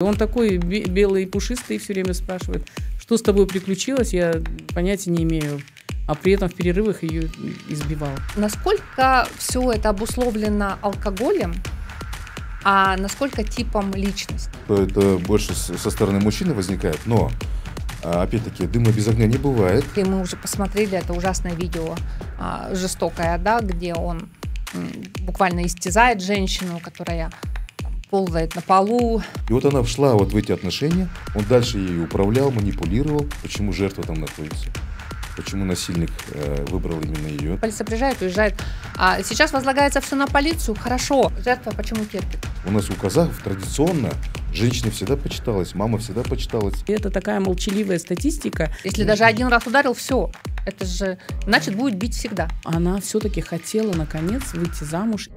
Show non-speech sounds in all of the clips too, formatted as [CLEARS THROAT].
Он такой белый и пушистый, все время спрашивает, что с тобой приключилось, я понятия не имею. А при этом в перерывах ее избивал. Насколько все это обусловлено алкоголем, а насколько типом личности? Это больше со стороны мужчины возникает, но а, опять-таки, дыма без огня не бывает. И мы уже посмотрели это ужасное видео, а, жестокое, да, где он буквально истязает женщину, которая ползает на полу. И вот она вшла вот в эти отношения, он дальше ей управлял, манипулировал. Почему жертва там находится? Почему насильник э, выбрал именно ее? Полиция приезжает, уезжает. А сейчас возлагается все на полицию. Хорошо. Жертва почему терпит? У нас у казахов традиционно женщина всегда почиталась, мама всегда почиталась. И Это такая молчаливая статистика. Если даже один раз ударил, все. Это же значит будет бить всегда. Она все-таки хотела наконец выйти замуж.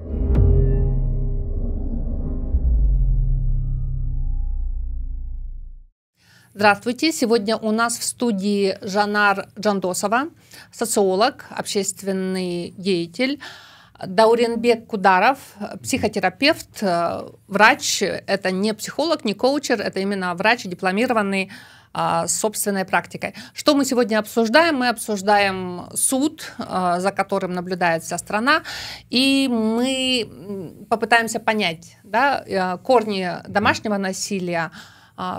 Здравствуйте. Сегодня у нас в студии Жанар Джандосова, социолог, общественный деятель, Дауренбек Кударов, психотерапевт, э, врач. Это не психолог, не коучер, это именно врач, дипломированный э, с собственной практикой. Что мы сегодня обсуждаем? Мы обсуждаем суд, э, за которым наблюдает вся страна, и мы попытаемся понять да, корни домашнего насилия,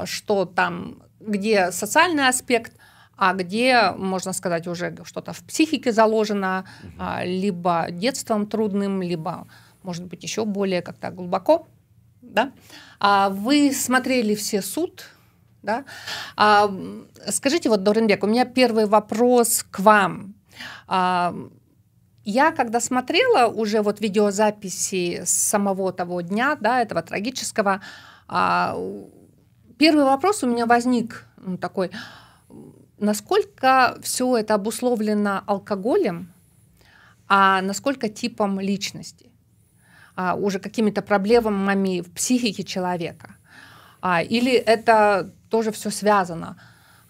что там где социальный аспект, а где, можно сказать, уже что-то в психике заложено, а, либо детством трудным, либо, может быть, еще более как-то глубоко. Да? А вы смотрели все суд, да? А, скажите, вот, Доренбек, у меня первый вопрос к вам. А, я, когда смотрела уже вот видеозаписи с самого того дня, да, этого трагического, а, Первый вопрос у меня возник ну, такой, насколько все это обусловлено алкоголем, а насколько типом личности, а уже какими-то проблемами в психике человека. А, или это тоже все связано.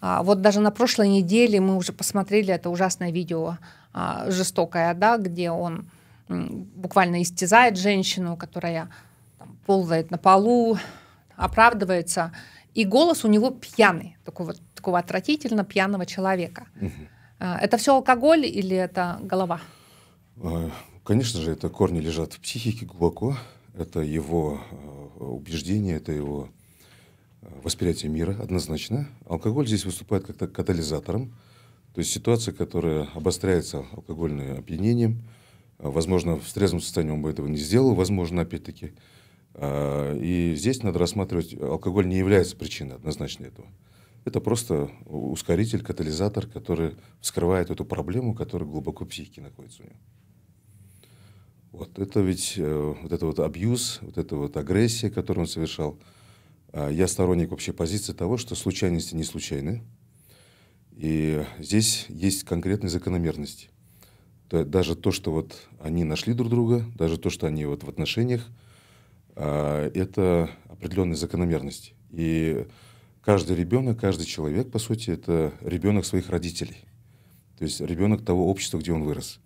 А, вот даже на прошлой неделе мы уже посмотрели это ужасное видео а, жестокое, да, где он буквально истязает женщину, которая там, ползает на полу, оправдывается. И голос у него пьяный, такого, такого отвратительно пьяного человека. Угу. Это все алкоголь или это голова? А, конечно же, это корни лежат в психике глубоко. Это его а, убеждение, это его восприятие мира однозначно. Алкоголь здесь выступает как-то катализатором. То есть ситуация, которая обостряется алкогольным опьянением. Возможно, в трезвом состоянии он бы этого не сделал, возможно, опять-таки. Э, и здесь надо рассматривать, алкоголь не является причиной однозначно этого. Это просто ускоритель, катализатор, который вскрывает эту проблему, которая глубоко в психике находится у него. Вот это ведь, э, вот это вот абьюз, вот эта вот агрессия, которую он совершал. Э, я сторонник вообще позиции того, что случайности не случайны. И здесь есть конкретные закономерности. Даже то, что вот они нашли друг друга, даже то, что они вот в отношениях – а, это определенная закономерность. И каждый ребенок, каждый человек, по сути, это ребенок своих родителей. То есть ребенок того общества, где он вырос.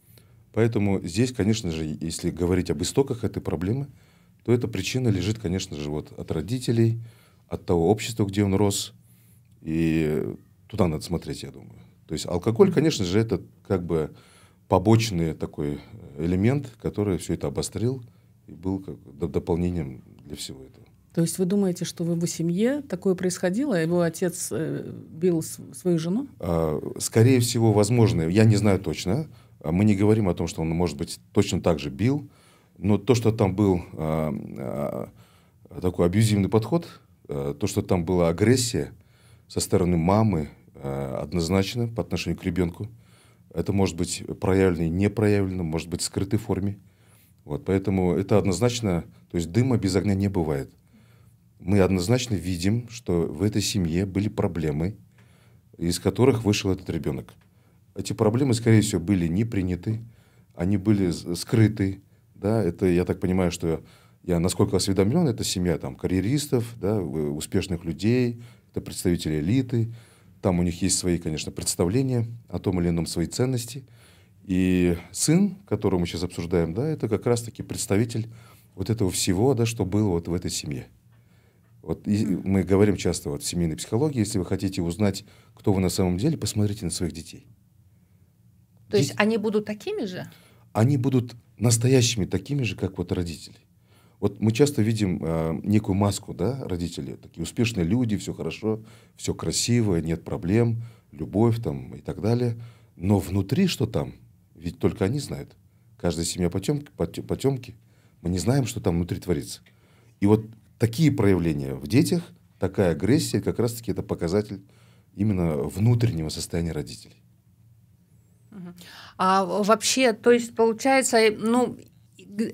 Поэтому здесь, конечно же, если говорить об истоках этой проблемы, то эта причина лежит, конечно же, вот от родителей, от того общества, где он рос. И туда надо смотреть, я думаю. То есть алкоголь, конечно же, это как бы побочный такой э, элемент, который все это обострил и был как дополнением для всего этого. То есть вы думаете, что в его семье такое происходило, а его отец э, бил свою жену? А, скорее всего, возможно. Я не знаю точно. А мы не говорим о том, что он, может быть, точно так же бил. Но то, что там был такой абьюзивный подход, э, то, что там была агрессия со стороны мамы, э, однозначно по отношению к ребенку, это может быть проявлено и не проявлено, может быть, в скрытой форме. Вот, поэтому это однозначно, то есть дыма без огня не бывает. Мы однозначно видим, что в этой семье были проблемы, из которых вышел этот ребенок. Эти проблемы, скорее всего, были не приняты, они были скрыты. Да? Это, я так понимаю, что я насколько осведомлен, это семья там, карьеристов, да, э, успешных людей, это представители элиты. Там у них есть свои, конечно, представления о том или ином, свои ценности – и сын, которого мы сейчас обсуждаем, да, это как раз-таки представитель вот этого всего, да, что было вот в этой семье. Вот и мы говорим часто вот в семейной психологии, если вы хотите узнать, кто вы на самом деле, посмотрите на своих детей. То Дети, есть они будут такими же? Они будут настоящими такими же, как вот родители. Вот мы часто видим э, некую маску, да, родители, такие успешные люди, все хорошо, все красиво, нет проблем, любовь там и так далее. Но внутри что там? Ведь только они знают. Каждая семья потемки, потемки. Мы не знаем, что там внутри творится. И вот такие проявления в детях, такая агрессия, как раз-таки это показатель именно внутреннего состояния родителей. А вообще, то есть получается, э, ну,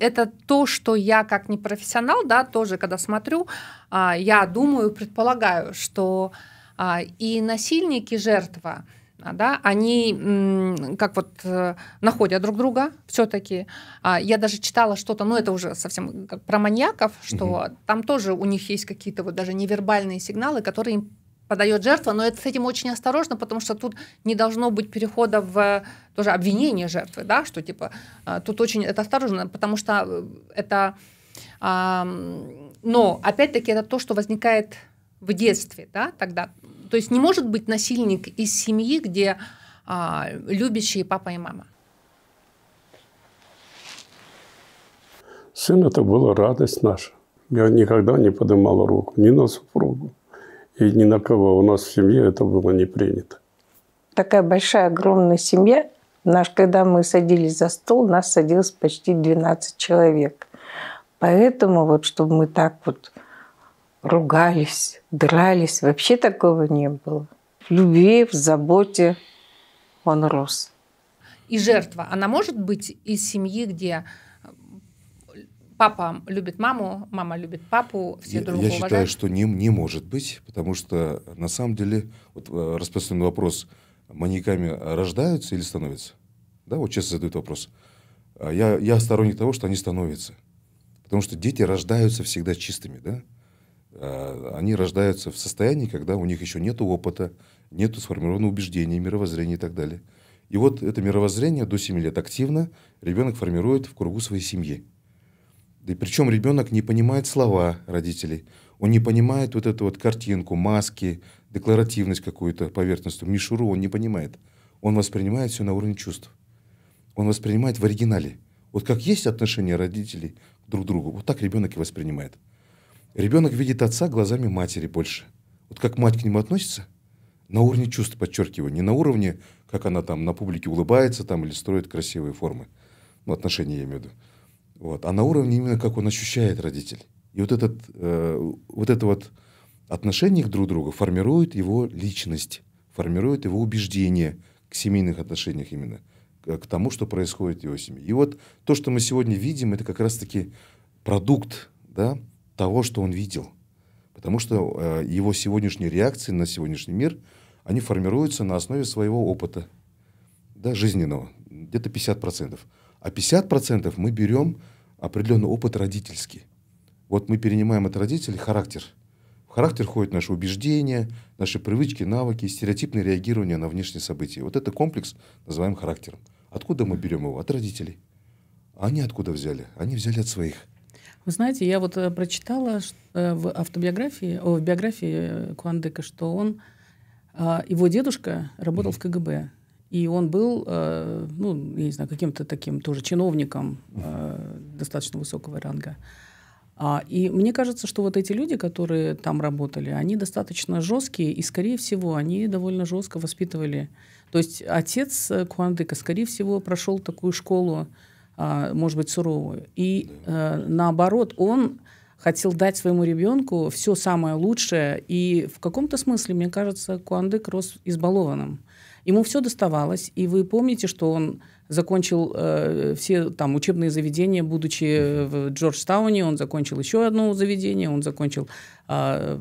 это то, что я как непрофессионал, да, тоже, когда смотрю, а, я думаю, предполагаю, что а, и насильники жертва – а, да, они как вот э, находят друг друга все-таки. А, я даже читала что-то, ну это уже совсем как про маньяков, что угу. там тоже у них есть какие-то вот даже невербальные сигналы, которые им подает жертва, но это с этим очень осторожно, потому что тут не должно быть перехода в тоже обвинение жертвы, да, что типа а, тут очень это осторожно, потому что э, это, но опять-таки это то, что возникает в детстве, да, тогда то есть не может быть насильник из семьи, где а, любящие папа и мама. Сын – это была радость наша. Я никогда не поднимала руку ни на супругу, и ни на кого. У нас в семье это было не принято. Такая большая, огромная семья. Наш, когда мы садились за стол, нас садилось почти 12 человек. Поэтому вот, чтобы мы так вот ругались, дрались. Вообще такого не было. В любви, в заботе он рос. И жертва, она может быть из семьи, где папа любит маму, мама любит папу, все друг друга Я считаю, что не, не может быть, потому что на самом деле вот, э, распространенный вопрос, маньяками рождаются или становятся? Да, вот часто задают вопрос. А я, я сторонник того, что они становятся. Потому что дети рождаются всегда чистыми, да? Э, они рождаются в состоянии, когда у них еще нет опыта, нет сформированного убеждения, мировоззрения и так далее. И вот это мировоззрение до 7 лет активно ребенок формирует в кругу своей семьи. Да И причем ребенок не понимает слова родителей, он не понимает вот эту вот картинку, маски, декларативность какую-то, поверхностную, мишуру, он не понимает. Он воспринимает все на уровне чувств. Он воспринимает в оригинале. Вот как есть отношения родителей друг к другу, вот так ребенок и воспринимает. Ребенок видит отца глазами матери больше. Вот как мать к нему относится, на уровне чувств, подчеркиваю, не на уровне, как она там на публике улыбается там или строит красивые формы. Ну, отношения я имею в виду. Вот. А на уровне именно, как он ощущает родитель. И вот, этот, э, вот это вот отношение к друг другу формирует его личность, формирует его убеждение к семейных отношениях именно, к тому, что происходит в его семье. И вот то, что мы сегодня видим, это как раз-таки продукт, да, того, что он видел. Потому что э, его сегодняшние реакции на сегодняшний мир, они формируются на основе своего опыта да, жизненного, где-то 50%. А 50% мы берем определенный опыт родительский. Вот мы перенимаем от родителей характер. В характер входят наши убеждения, наши привычки, навыки, стереотипные реагирования на внешние события. Вот это комплекс называем характером. Откуда мы берем его? От родителей. А они откуда взяли? Они взяли от своих – вы знаете, я вот э, прочитала э, в автобиографии, о, в биографии э, Куандека, что он, а, его дедушка работал в КГБ. И он был, ну, я не знаю, каким-то таким тоже чиновником достаточно высокого ранга. А, и мне кажется, что вот эти люди, которые там работали, они достаточно жесткие, и, скорее всего, они довольно жестко воспитывали. То есть отец Куандека, скорее всего, прошел такую школу а, может быть, суровую. И э, наоборот, он хотел дать своему ребенку все самое лучшее. И в каком-то смысле, мне кажется, Куандык рос избалованным. Ему все доставалось, и вы помните, что он закончил э, все там учебные заведения, будучи в Джорджтауне, он закончил еще одно заведение, он закончил а,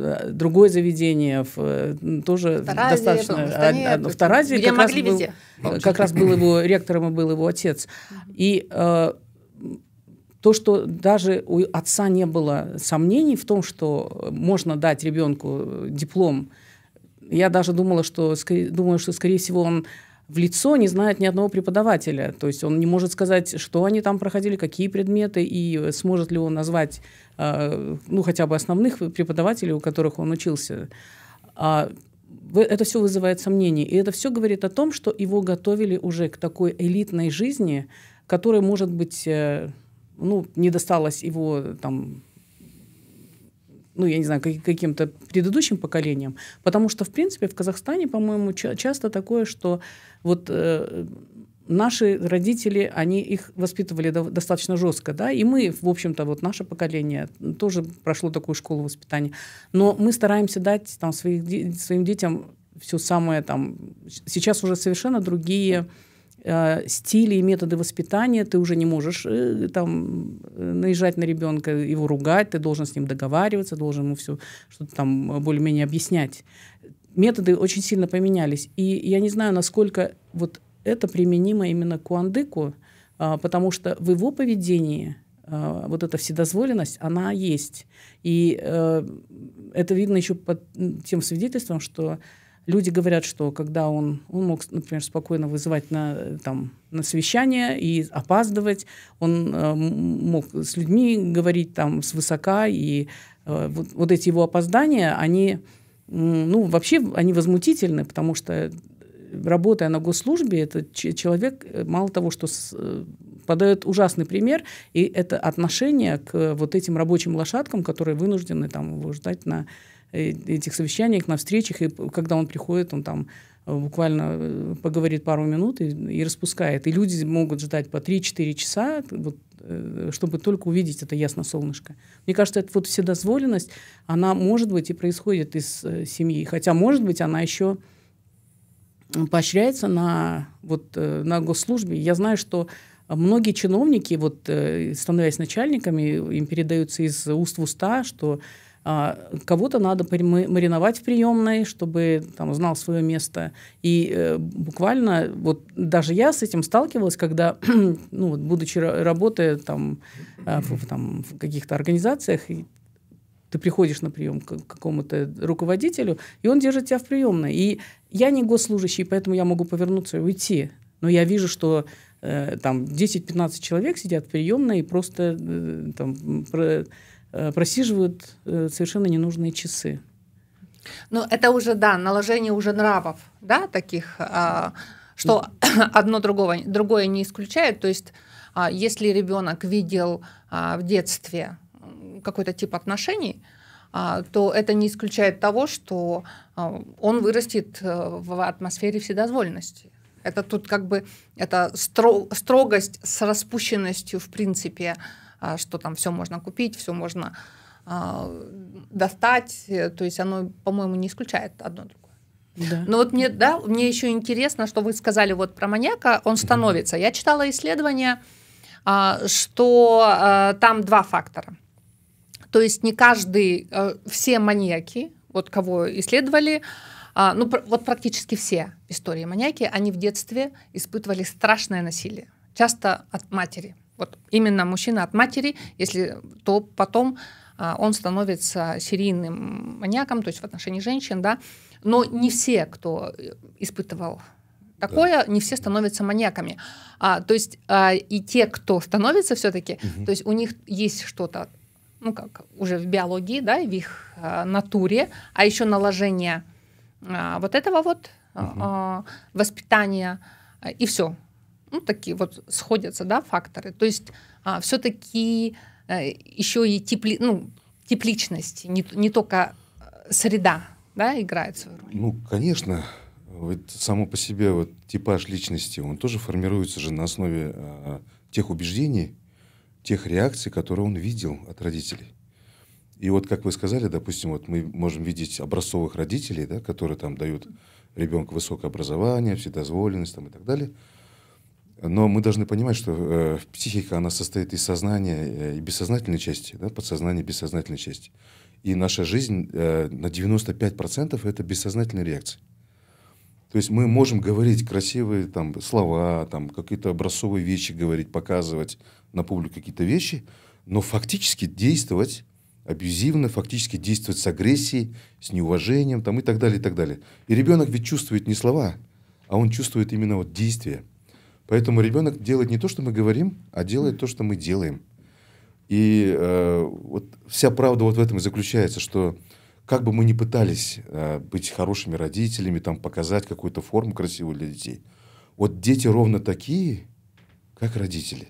Э, другое заведение э, в, тоже Таразе, достаточно... В, Астане, а, в Таразе где как, раз был, э, как раз был его ректором и был его отец. И то, что даже у отца не было сомнений в том, что можно дать ребенку диплом, я даже думала, что, скорее, думаю, что, скорее всего, он в лицо не знает ни одного преподавателя. То есть он не может сказать, что они там проходили, какие предметы, и э, сможет ли он назвать э, ну, хотя бы основных преподавателей, у которых он учился. А, это все вызывает сомнения. И это все говорит о том, что его готовили уже к такой элитной жизни, которая, может быть, э, ну, не досталась его там ну, я не знаю, каким-то предыдущим поколениям. Потому что, в принципе, в Казахстане, по-моему, часто такое, что вот э, наши родители, они их воспитывали до достаточно жестко, да, и мы, в общем-то, вот наше поколение тоже прошло такую школу воспитания. Но мы стараемся дать там своих, своим детям все самое там... Сейчас уже совершенно другие... Mm Э, стили и методы воспитания, ты уже не можешь э, там э, наезжать на ребенка, его ругать, ты должен с ним договариваться, должен ему все что-то там более-менее объяснять. Методы очень сильно поменялись. И я не знаю, насколько вот это применимо именно к Уандыку, а, потому что в его поведении а, вот эта вседозволенность, она есть. И это видно еще под тем свидетельством, что Люди говорят, что когда он, он мог, например, спокойно вызывать на, там, на совещание и опаздывать, он э, мог с людьми говорить там свысока, и э, вот, вот эти его опоздания, они, ну, вообще, они возмутительны, потому что э, работая на госслужбе, этот человек, э, мало того, что с, э, подает ужасный пример, и это отношение к вот этим рабочим лошадкам, которые вынуждены там его ждать на Э, этих совещаниях, на встречах, и когда он приходит, он там э, буквально э, поговорит пару минут и, и распускает. И люди могут ждать по 3-4 часа, вот, чтобы только увидеть это ясно солнышко. Мне кажется, эта вот вседозволенность, она, может быть, и происходит из семьи. Хотя, может быть, она еще поощряется на, вот, на госслужбе. Я знаю, что многие чиновники, вот, становясь начальниками, им передаются из уст в уста, что а, кого-то надо мариновать в приемной, чтобы там знал свое место. И э, буквально вот даже я с этим сталкивалась, когда, [CLEARS THROAT] ну, вот, будучи работая там, э, в, там в каких-то организациях, ты приходишь на прием к какому-то руководителю, и он держит тебя в приемной. И я не госслужащий, поэтому я могу повернуться и уйти. Но я вижу, что э, там 10-15 человек сидят в приемной и просто э, там... Про Э, просиживают э, совершенно ненужные часы. Ну, это уже, да, наложение уже нравов, да, таких, а, что ну. [COUGHS] одно другого, другое не исключает. То есть, а, если ребенок видел а, в детстве какой-то тип отношений, то это не исключает того, что он вырастет э, в атмосфере вседозвольности. Это тут как бы это строгость с распущенностью, в принципе, а, что там все можно купить, все можно а, достать. То есть оно, по-моему, не исключает одно другое. Да. Но вот мне, да, мне еще интересно, что вы сказали вот про маньяка, он становится. Я читала исследование, а, что там два фактора. То есть не каждый, все маньяки, вот кого исследовали, ну вот практически все истории маньяки, они в детстве испытывали страшное насилие, часто от матери вот именно мужчина от матери, если то потом а, он становится серийным маньяком, то есть в отношении женщин, да. Но не все, кто э, испытывал такое, да. не все становятся маньяками. А, то есть а, и те, кто становится все-таки, угу. то есть у них есть что-то, ну как уже в биологии, да, в их а, натуре, а еще наложение а, вот этого вот угу. а, воспитания а, и все ну, такие вот сходятся, да, факторы. То есть а, все-таки а, э, еще и тепли, ну, тепличность, не, не только э, среда, да, играет свою роль. Ну, конечно, ведь само по себе вот типаж личности, он тоже формируется же на основе а, тех убеждений, тех реакций, которые он видел от родителей. И вот, как вы сказали, допустим, вот мы можем видеть образцовых родителей, да, которые там дают ребенку высокое образование, вседозволенность там, и так далее – но мы должны понимать, что э, психика, она состоит из сознания э, и бессознательной части, да, подсознания и бессознательной части. И наша жизнь э, на 95% это бессознательные реакции. То есть мы можем говорить красивые там, слова, там, какие-то образцовые вещи говорить, показывать на публику какие-то вещи, но фактически действовать абьюзивно, фактически действовать с агрессией, с неуважением там, и так далее, и так далее. И ребенок ведь чувствует не слова, а он чувствует именно вот действия. Поэтому ребенок делает не то, что мы говорим, а делает то, что мы делаем. И э, вот вся правда вот в этом и заключается, что как бы мы ни пытались э, быть хорошими родителями, там показать какую-то форму красивую для детей, вот дети ровно такие, как родители.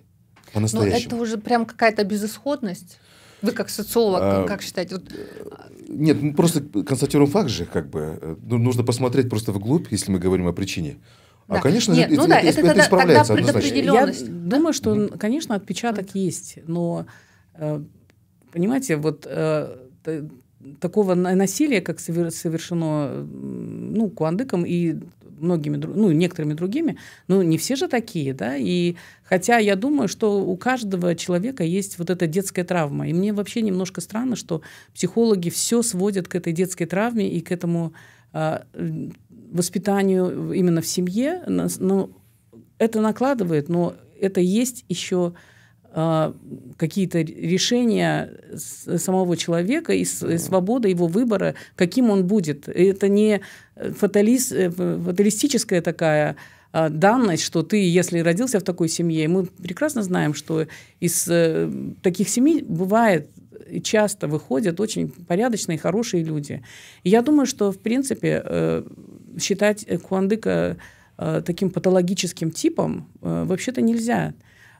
По-настоящему. Но это уже прям какая-то безысходность. Вы как социолог, а, как считаете? Вот... А, нет, мы ну, просто констатируем факт же, как бы. Э, ну, нужно посмотреть просто вглубь, если мы говорим о причине. А, конечно Нет, же, ну, это, да, это, это, это тогда, тогда предопределенность. Я да? думаю, что, конечно, отпечаток да. есть, но, э, понимаете, вот э, такого насилия, как совершено ну, Куандыком и многими, ну, некоторыми другими, ну, не все же такие, да, и хотя я думаю, что у каждого человека есть вот эта детская травма, и мне вообще немножко странно, что психологи все сводят к этой детской травме и к этому а, воспитанию именно в семье, но это накладывает, но это есть еще а, какие-то решения самого человека и свобода его выбора, каким он будет. Это не э, фаталист, э, фаталистическая такая а, данность, что ты, если родился в такой семье, мы прекрасно знаем, что из э, таких семей бывает часто выходят очень порядочные, хорошие люди. И я думаю, что, в принципе, считать э, Куандыка э, таким патологическим типом э, вообще-то нельзя.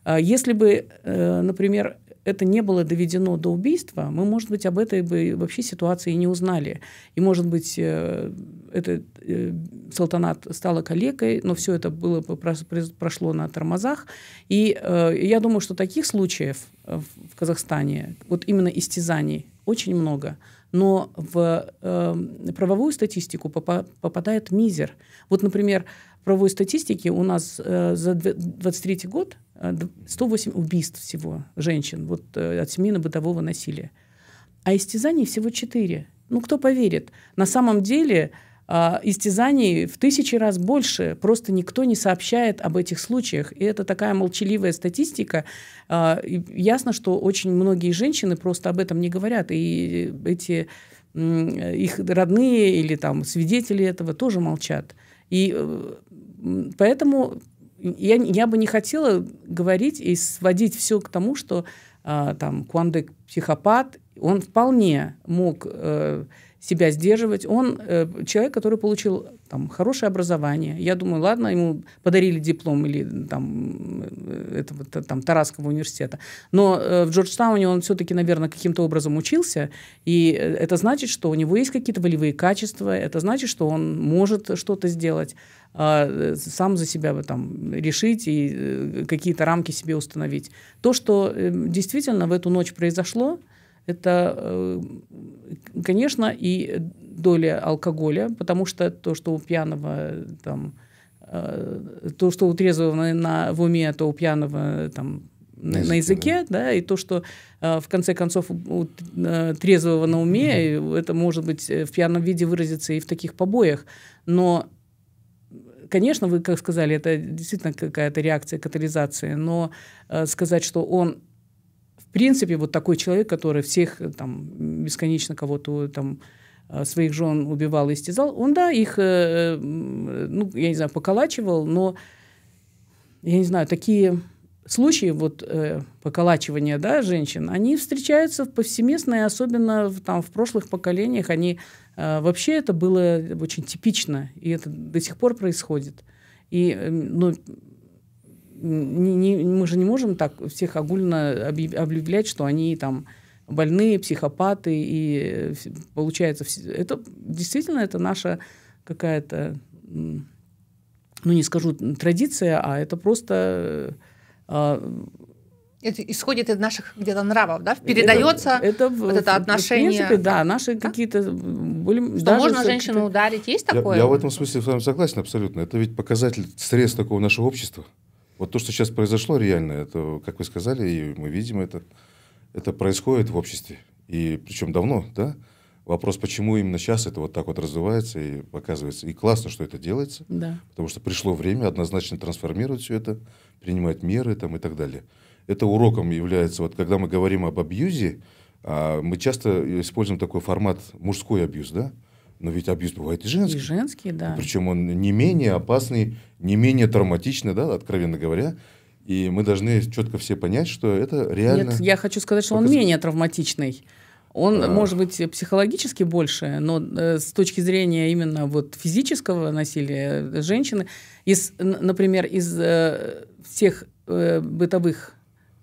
А если бы, например, это не было доведено до убийства, мы, может быть, об этой бы вообще ситуации не узнали. И, может быть, это, салтанат стал калекой, но все это было, бы прошло на тормозах. И я думаю, что таких случаев в Казахстане, вот именно истязаний, очень много но в э, правовую статистику попа попадает мизер. Вот, например, в правовой статистике у нас э, за 23 год 108 э, убийств всего женщин вот, э, от семейно-бытового насилия. А истязаний всего 4. Ну, кто поверит? На самом деле а, истязаний в тысячи раз больше. Просто никто не сообщает об этих случаях. И это такая молчаливая статистика. А, ясно, что очень многие женщины просто об этом не говорят. И эти их родные или там свидетели этого тоже молчат. И э, поэтому я, я бы не хотела говорить и сводить все к тому, что э, там Куандек психопат, он вполне мог э, себя сдерживать. Он э, человек, который получил там, хорошее образование. Я думаю, ладно, ему подарили диплом или там, э, этого, там, Тарасского университета. Но э, в Джорджтауне он все-таки, наверное, каким-то образом учился. И э, это значит, что у него есть какие-то волевые качества. Это значит, что он может что-то сделать а, э, сам за себя бы там, решить и какие-то рамки себе установить. То, что действительно в эту ночь произошло, это, э, конечно, и доля алкоголя, потому что то, что у пьяного там э, то, что у трезвого на, в уме, а то у пьяного там на, на языке, да. да, и то, что э, в конце концов у трезвого на уме, угу. это может быть в пьяном виде выразиться и в таких побоях, но Конечно, вы как сказали, это действительно какая-то реакция катализация, но э, сказать, что он принципе, вот такой человек, который всех э, там бесконечно кого-то э, там э, своих жен убивал и истязал, он, да, их, ну, я не знаю, поколачивал, но, я не знаю, такие случаи вот поколачивания да, женщин, они встречаются повсеместно, и особенно там, в прошлых поколениях. Они, вообще это было очень типично, и это до сих пор происходит. И, ну, не, не, мы же не можем так всех огульно объявлять, что они там больные, психопаты, и получается, это действительно это наша какая-то, ну не скажу традиция, а это просто а, это исходит из наших где-то нравов, да? Передается это, это, вот это отношение. В принципе, да, наши да? какие-то были. Что можно женщину ударить, есть такое? Я, я в этом смысле с вами согласен абсолютно. Это ведь показатель средств такого нашего общества. Вот то, что сейчас произошло реально, это, как вы сказали, и мы видим это, это происходит в обществе. И причем давно, да? Вопрос, почему именно сейчас это вот так вот развивается и показывается. И классно, что это делается, да. потому что пришло время однозначно трансформировать все это, принимать меры там и так далее. Это уроком является, вот когда мы говорим об абьюзе, а, мы часто используем такой формат мужской абьюз, да? Но ведь абьюз бывает и женский. И женский, да. И причем он не менее опасный, не менее травматичный, да, откровенно говоря. И мы должны четко все понять, что это реально... Нет, я хочу сказать, что он менее травматичный. Он, а... может быть, психологически больше, но э, с точки зрения именно вот физического насилия э, женщины, из, например, из э, всех э, бытовых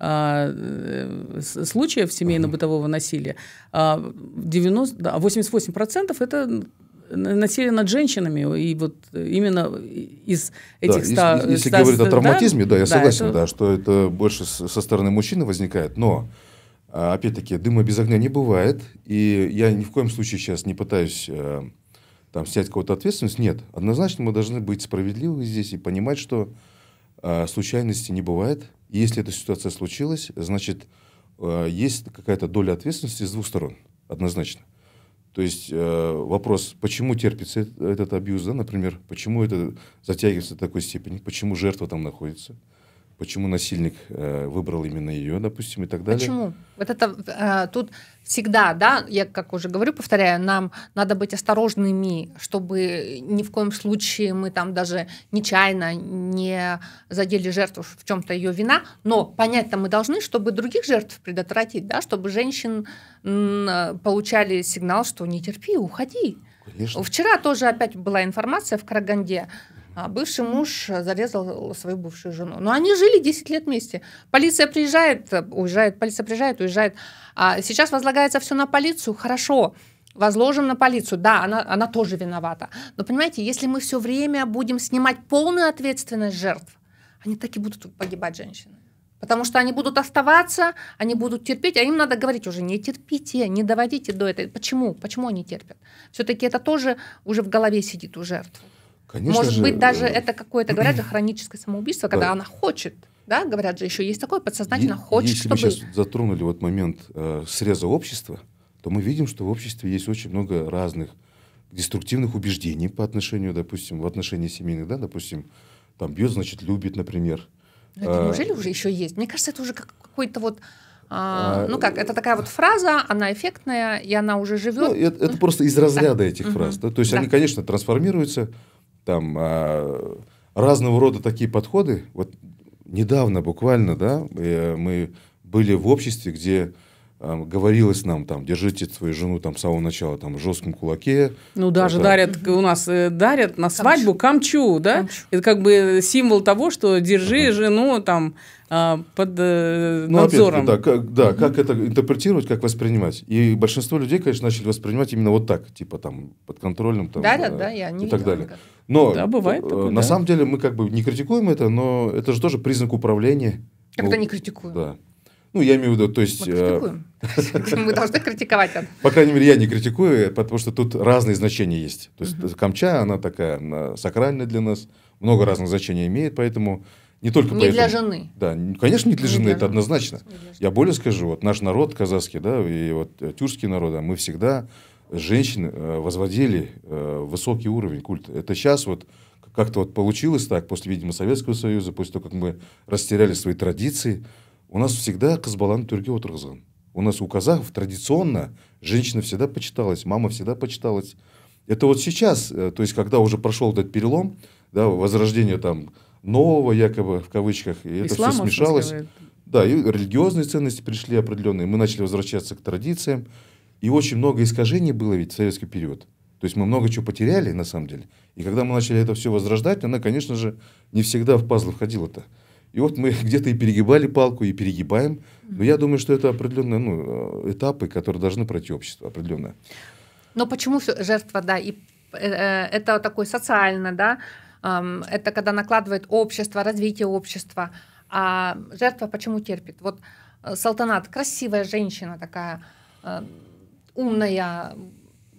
а, э, случаев семейно-бытового насилия, 90, а, 88% это насилие над женщинами, и вот именно из этих да, 100... Если, если 100, говорить о травматизме, да, да я да, согласен, это... да, что это больше со стороны мужчины возникает, но, а, опять-таки, дыма без огня не бывает, и я ни в коем случае сейчас не пытаюсь э, там снять кого-то ответственность, нет. Однозначно мы должны быть справедливы здесь и понимать, что случайности не бывает – и если эта ситуация случилась, значит, э, есть какая-то доля ответственности с двух сторон, однозначно. То есть э, вопрос, почему терпится этот абьюз, да, например, почему это затягивается до такой степени, почему жертва там находится почему насильник э, выбрал именно ее, допустим, и так далее. Почему? Вот это э, тут всегда, да, я как уже говорю, повторяю, нам надо быть осторожными, чтобы ни в коем случае мы там даже нечаянно не задели жертву в чем-то ее вина, но понять-то мы должны, чтобы других жертв предотвратить, да, чтобы женщин получали сигнал, что не терпи, уходи. Конечно. Вчера тоже опять была информация в Караганде. А бывший муж зарезал свою бывшую жену. Но они жили 10 лет вместе. Полиция приезжает, уезжает, полиция приезжает, уезжает. А сейчас возлагается все на полицию. Хорошо, возложим на полицию. Да, она, она тоже виновата. Но понимаете, если мы все время будем снимать полную ответственность жертв, они так и будут погибать, женщины. Потому что они будут оставаться, они будут терпеть, а им надо говорить уже, не терпите, не доводите до этого. Почему? Почему они терпят? Все-таки это тоже уже в голове сидит у жертвы. Конечно Может же, быть, даже э, это какое-то, говорят же, [CLEARS THROAT] хроническое самоубийство, когда да. Э, она хочет. Да, говорят же, еще есть такое, подсознательно е- хочет, если чтобы... Если мы сейчас затронули вот момент э, среза общества, то мы видим, что в обществе есть очень много разных деструктивных убеждений по отношению, допустим, в отношении семейных, да, допустим, там бьет, значит, любит, например. Но ну, это а, уже еще есть? Мне кажется, это уже как какой-то вот... А, а, ну как, это такая вот фраза, она эффектная, и она уже живет. Ну, это, это просто из разряда да. этих фраз. Да? То есть да. они, конечно, трансформируются там а, разного рода такие подходы. Вот недавно буквально, да, э, мы были в обществе, где говорилось нам, там, держите свою жену там с самого начала там, в жестком кулаке. Ну, даже да. дарят, у нас э, дарят на свадьбу камчу, камчу да? Камчу. Это как бы символ того, что держи ага. жену там а, под э, ну, надзором. да, как, да, как это интерпретировать, как воспринимать. И большинство людей, конечно, начали воспринимать именно вот так, типа там под контролем там, Дарят, да, э, да, я не и так далее. Но да, бывает э, такое, на да. самом деле мы как бы не критикуем это, но это же тоже признак управления. Когда ну, не критикуем. Да. Ну, я имею в виду, то есть... Мы э, [LAUGHS] должны критиковать. По крайней мере, я не критикую, э, потому что тут разные значения есть. То есть э, Камча, она такая сакральная для нас, много разных значений имеет, поэтому не только не для жены. Да, конечно, не для жены, это однозначно. я более скажу, вот наш народ казахский, да, и вот тюркские народы, а мы всегда женщин возводили высокий уровень культ. Это сейчас вот как-то вот получилось так, после, видимо, Советского Союза, после того, как мы растеряли свои традиции, у нас всегда казбалан баланы төрге у нас у казахов традиционно женщина всегда почиталась мама всегда почиталась это вот сейчас э, то есть когда уже прошел этот перелом да возрождение там нового якобы в кавычках и Ислам, это все смешалось сказать. да и религиозные ценности пришли определенные мы начали возвращаться к традициям и очень много искажений было ведь в советский период то есть мы много чего потеряли на самом деле и когда мы начали это все возрождать она конечно же не всегда в пазл входила то и вот мы [LAUGHS] где-то и перегибали палку, и перегибаем. Но я думаю, что это определенные ну, э, этапы, которые должны пройти общество определенное. Но почему жертва, да, и э, э, это такое социально, да, это когда накладывает общество, развитие общества, а жертва почему терпит? Вот Салтанат, красивая женщина такая, эм, умная,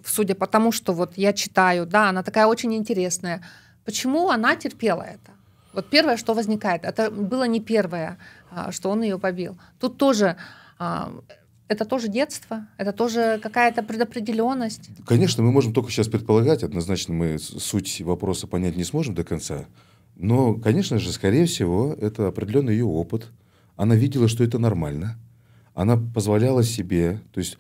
судя по тому, что вот я читаю, да, она такая очень интересная. Почему она терпела это? Вот первое, что возникает, это было не первое, а, что он ее побил. Тут тоже а, это тоже детство, это тоже какая-то предопределенность. Конечно, мы можем только сейчас предполагать, однозначно мы суть вопроса понять не сможем до конца. Но, конечно же, скорее всего, это определенный ее опыт. Она видела, что это нормально. Она позволяла себе, то есть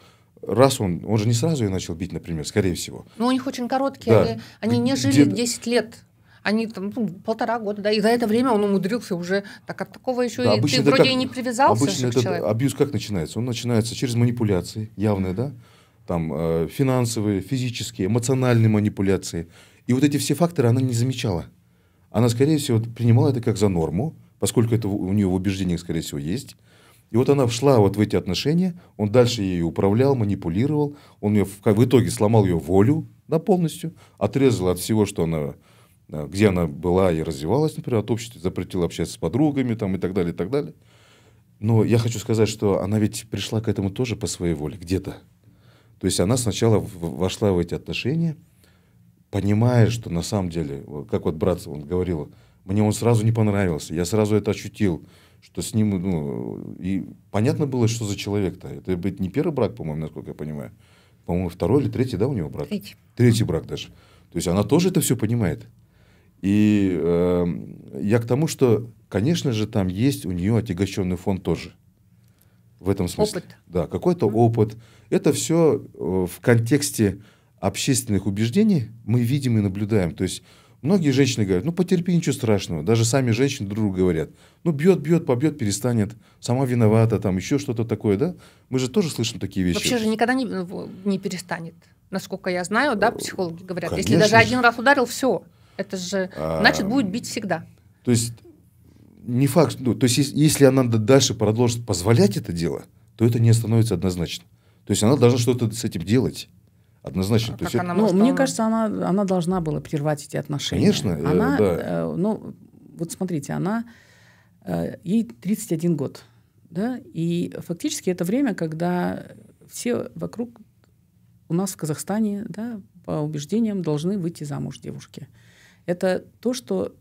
раз он, он же не сразу ее начал бить, например, скорее всего. Но ну, у них очень короткие, да. они не жили Где... 10 лет они там ну, полтора года, да, и за это время он умудрился уже, так от такого еще да, и ты вроде как, и не привязался обычно этот человеку. абьюз как начинается? Он начинается через манипуляции явные, да, там э, финансовые, физические, эмоциональные манипуляции. И вот эти все факторы она не замечала. Она, скорее всего, принимала это как за норму, поскольку это у нее в убеждениях, скорее всего, есть. И вот она вшла вот в эти отношения, он дальше ею управлял, манипулировал, он ее в, в итоге сломал ее волю да, полностью, отрезал от всего, что она где она была и развивалась, например, от общества, запретила общаться с подругами там, и так далее, и так далее. Но я хочу сказать, что она ведь пришла к этому тоже по своей воле, где-то. То есть она сначала вошла в эти отношения, понимая, что на самом деле, как вот брат он говорил, мне он сразу не понравился, я сразу это ощутил, что с ним, ну, и понятно было, что за человек-то. Это ведь не первый брак, по-моему, насколько я понимаю. По-моему, второй или третий, да, у него брак? Третий. Третий брак даже. То есть она тоже это все понимает. И э, я к тому, что, конечно же, там есть у нее отягощенный фон тоже. В этом смысле. Опыт. Да, какой-то mm-hmm. опыт. Это все э, в контексте общественных убеждений мы видим и наблюдаем. То есть многие женщины говорят, ну потерпи, ничего страшного. Даже сами женщины друг другу говорят, ну бьет, бьет, побьет, перестанет, сама виновата, там еще что-то такое, да? Мы же тоже слышим такие вещи. Вообще же никогда не, ну, не перестанет. Насколько я знаю, да, психологи говорят. Конечно. Если даже один раз ударил, все. Это же, а, значит, будет бить всегда. То есть, не факт, ну, то есть, если она дальше продолжит позволять это дело, то это не становится однозначно. То есть, она должна что-то с этим делать. Однозначно. А то есть, это... ну, мне кажется, она, она должна была прервать эти отношения. Конечно, э, она, э, да. Э, ну, вот смотрите, она, э, ей 31 год, да, и фактически это время, когда все вокруг у нас в Казахстане, да, по убеждениям должны выйти замуж девушки это то, что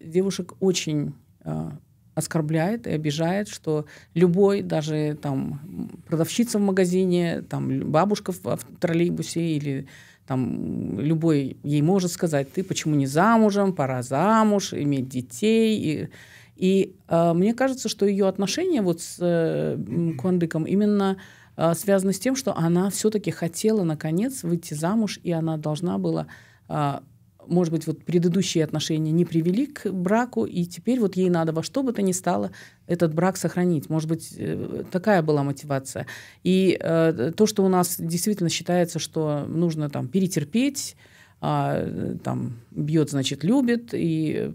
девушек очень э, оскорбляет и обижает, что любой, даже там продавщица в магазине, там бабушка в, в троллейбусе или там любой ей может сказать, ты почему не замужем, пора замуж, иметь детей. И, и э, мне кажется, что ее отношения вот с э, Куандыком именно э, связаны с тем, что она все-таки хотела наконец выйти замуж, и она должна была э, может быть, вот предыдущие отношения не привели к браку, и теперь вот ей надо во что бы то ни стало этот брак сохранить. Может быть, э, такая была мотивация. И э, то, что у нас действительно считается, что нужно там перетерпеть, а, там бьет, значит, любит и,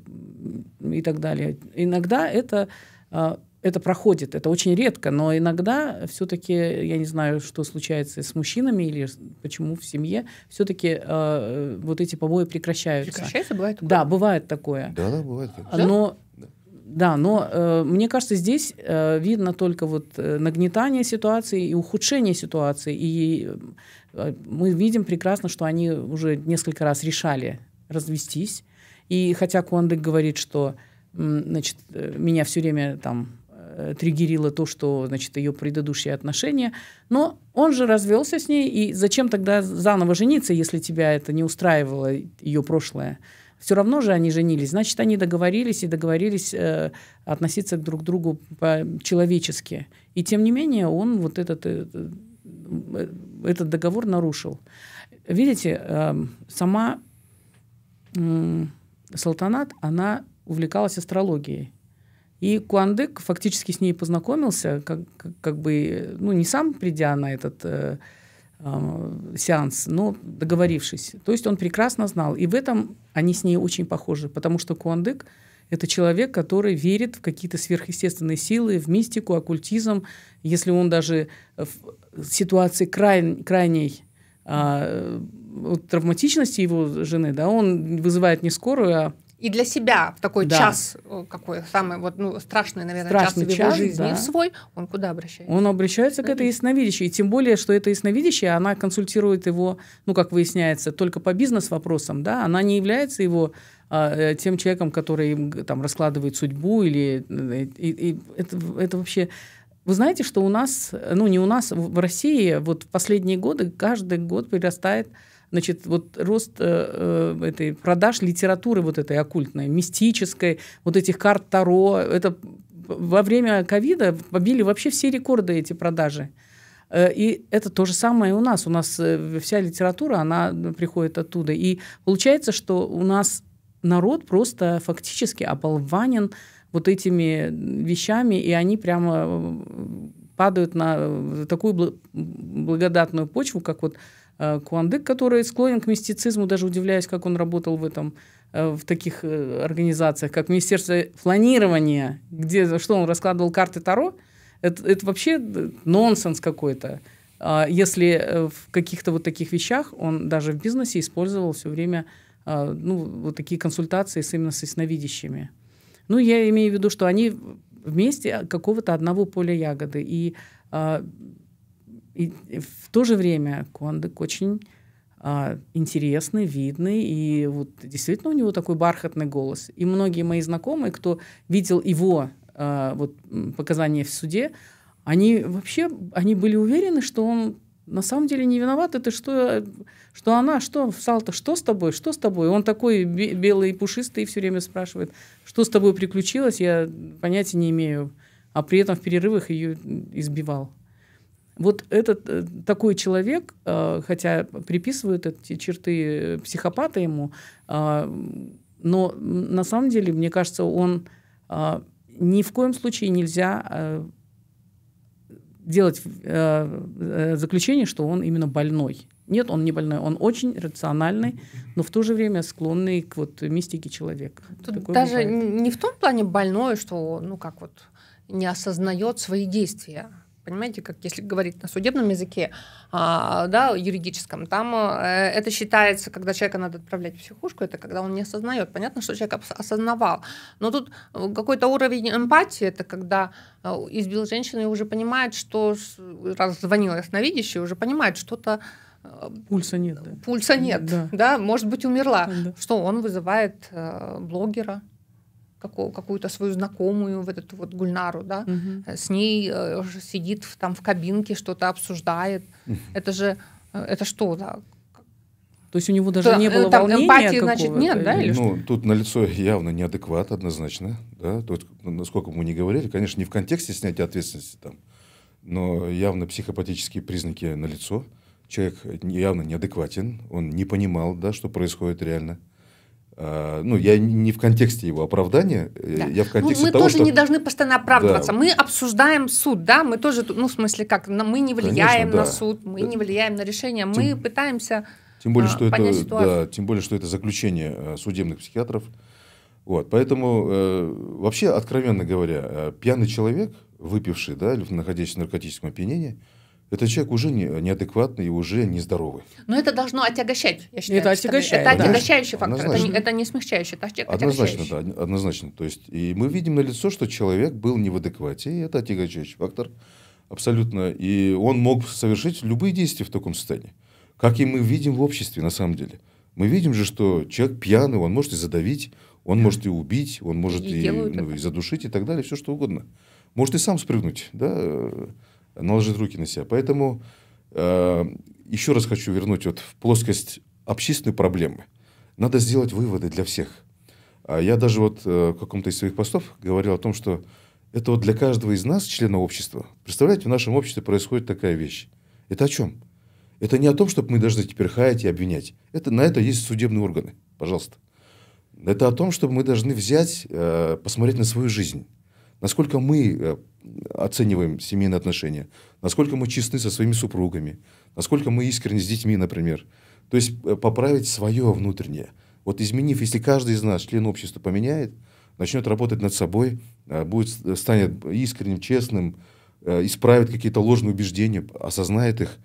и так далее. Иногда это а, это проходит. Это очень редко, но иногда все-таки, я не знаю, что случается с мужчинами или почему в семье, все-таки э, вот эти побои прекращаются. Прекращаются, бывает такое? Да, бывает такое. Да, да, бывает. Но, да? да, но э, мне кажется, здесь э, видно только вот э, нагнетание ситуации и ухудшение ситуации. И э, мы видим прекрасно, что они уже несколько раз решали развестись. И хотя Куандык говорит, что значит, э, меня все время там э, триггерило то, что, значит, ее предыдущие отношения. Но он же развелся с ней, и зачем тогда заново жениться, если тебя это не устраивало, ее прошлое? Все равно же они женились. Значит, они договорились и договорились э, относиться друг к другу по-человечески. И тем не менее он вот этот, э, э этот договор нарушил. Видите, э, сама э, Салтанат, она увлекалась астрологией. И Куандык фактически с ней познакомился, как, как, как бы, ну, не сам придя на этот э, э, сеанс, но договорившись. То есть он прекрасно знал. И в этом они с ней очень похожи, потому что Куандык — это человек, который верит в какие-то сверхъестественные силы, в мистику, оккультизм. Если он даже в ситуации край, крайней э, травматичности его жены, да, он вызывает не скорую, а и для себя в такой да. час, э, какой самый вот, ну, страшный, наверное, страшный час, час в его жизни да. свой, он куда обращается? Он обращается к этой ясновидящей. И тем более, что эта ясновидящая, она консультирует его, ну, как выясняется, только по бизнес-вопросам, да, она не является его а, э, тем человеком, который там раскладывает судьбу или... Э, и, и это, это вообще... Вы знаете, что у нас, ну не у нас, в России вот последние годы каждый год перерастает значит, вот рост э, э, этой продаж литературы вот этой оккультной, мистической, вот этих карт Таро, это во время ковида побили вообще все рекорды эти продажи. Э, и это то же самое у нас. У нас э, вся литература, она приходит оттуда. И получается, что у нас народ просто фактически оболванен вот этими вещами, и они прямо падают на такую благодатную почву, как вот Э, Куандык, который склонен к мистицизму, даже удивляюсь, как он работал в этом э, в таких э, организациях, как Министерство планирования, где что он раскладывал карты Таро, это, это вообще нонсенс какой-то. А если в каких-то вот таких вещах он даже в бизнесе использовал все время ну, вот такие консультации с именно с ясновидящими. Ну, я имею в виду, что они вместе какого-то одного поля ягоды. И а, и в то же время Кондык очень а, интересный, видный, и вот действительно у него такой бархатный голос. И многие мои знакомые, кто видел его а, вот, показания в суде, они вообще они были уверены, что он на самом деле не виноват, это что, что она, что, Салта, что с тобой, что с тобой? Он такой белый и пушистый и все время спрашивает, что с тобой приключилось, я понятия не имею. А при этом в перерывах ее избивал. Вот этот э, такой человек, э, хотя приписывают эти черты э, психопата ему, но на самом деле, мне кажется, он ни в коем случае нельзя делать заключение, что он именно больной. Нет, он не больной, он очень рациональный, но в то же время склонный к вот мистике человек. Тут Такое даже не в том плане больной, что ну как вот не осознает свои действия понимаете, как если говорить на судебном языке, а, да, юридическом, там э, это считается, когда человека надо отправлять в психушку, это когда он не осознает. Понятно, что человек осознавал, но тут э, какой-то уровень эмпатии, это когда э, избил женщину и уже понимает, что раз звонила ясновидящая, уже понимает, что-то э, Пульса нет. Да. Пульса нет, да. да, может быть, умерла. Да. Что он вызывает э, блогера, какую-то свою знакомую, вот эту вот Гульнару, да, угу. с ней э, сидит в там в кабинке, что-то обсуждает. Это же, э, это что, да? То есть у него даже то, не было там волнения эмпатии, значит, нет, да? Или ну, что? тут налицо явно неадекват однозначно, да, То есть ну, насколько мы не говорили, конечно, не в контексте снятия ответственности там, но явно психопатические признаки налицо. Человек явно неадекватен, он не понимал, да, что происходит реально. Угу Э, ну, я не в контексте его оправдания, э, да. я в ну, контексте ну, мы того, тоже что... не должны постоянно оправдываться. Да. Мы обсуждаем суд, да, мы тоже, ну, в смысле, как, мы не влияем Конечно, да. на суд, мы да. Э, не влияем на решение, тем, мы пытаемся тем более, а, что это, ситуацию. Да, тем более, что это заключение судебных психиатров. Вот, поэтому, э, вообще, откровенно говоря, пьяный человек, выпивший, да, или находящийся в наркотическом опьянении, этот человек уже не, неадекватный и уже нездоровый. Но это должно отягощать, я считаю. Это отягощает. Это да. отягощающий фактор, однозначно. это не, это не смягчающий, это Однозначно, да, однозначно. То есть, и мы видим на лицо, что человек был не в адеквате, и это отягощающий фактор абсолютно. И он мог совершить любые действия в таком состоянии, как и мы видим в обществе на самом деле. Мы видим же, что человек пьяный, он может и задавить, он да. может и убить, он может и, и, ну, и задушить и так далее, все что угодно. Может и сам спрыгнуть, да, наложит руки на себя. Поэтому э, еще раз хочу вернуть вот в плоскость общественной проблемы. Надо сделать выводы для всех. А я даже вот э, в каком-то из своих постов говорил о том, что это вот для каждого из нас, члена общества. Представляете, в нашем обществе происходит такая вещь. Это о чем? Это не о том, чтобы мы должны теперь хаять и обвинять. Это, на это есть судебные органы. Пожалуйста. Это о том, чтобы мы должны взять, э, посмотреть на свою жизнь насколько мы э, оцениваем семейные отношения, насколько мы честны со своими супругами, насколько мы искренни с детьми, например. То есть э, поправить свое внутреннее. Вот изменив, если каждый из нас, член общества, поменяет, начнет работать над собой, э, будет, станет искренним, честным, исправит какие-то ложные убеждения, осознает их,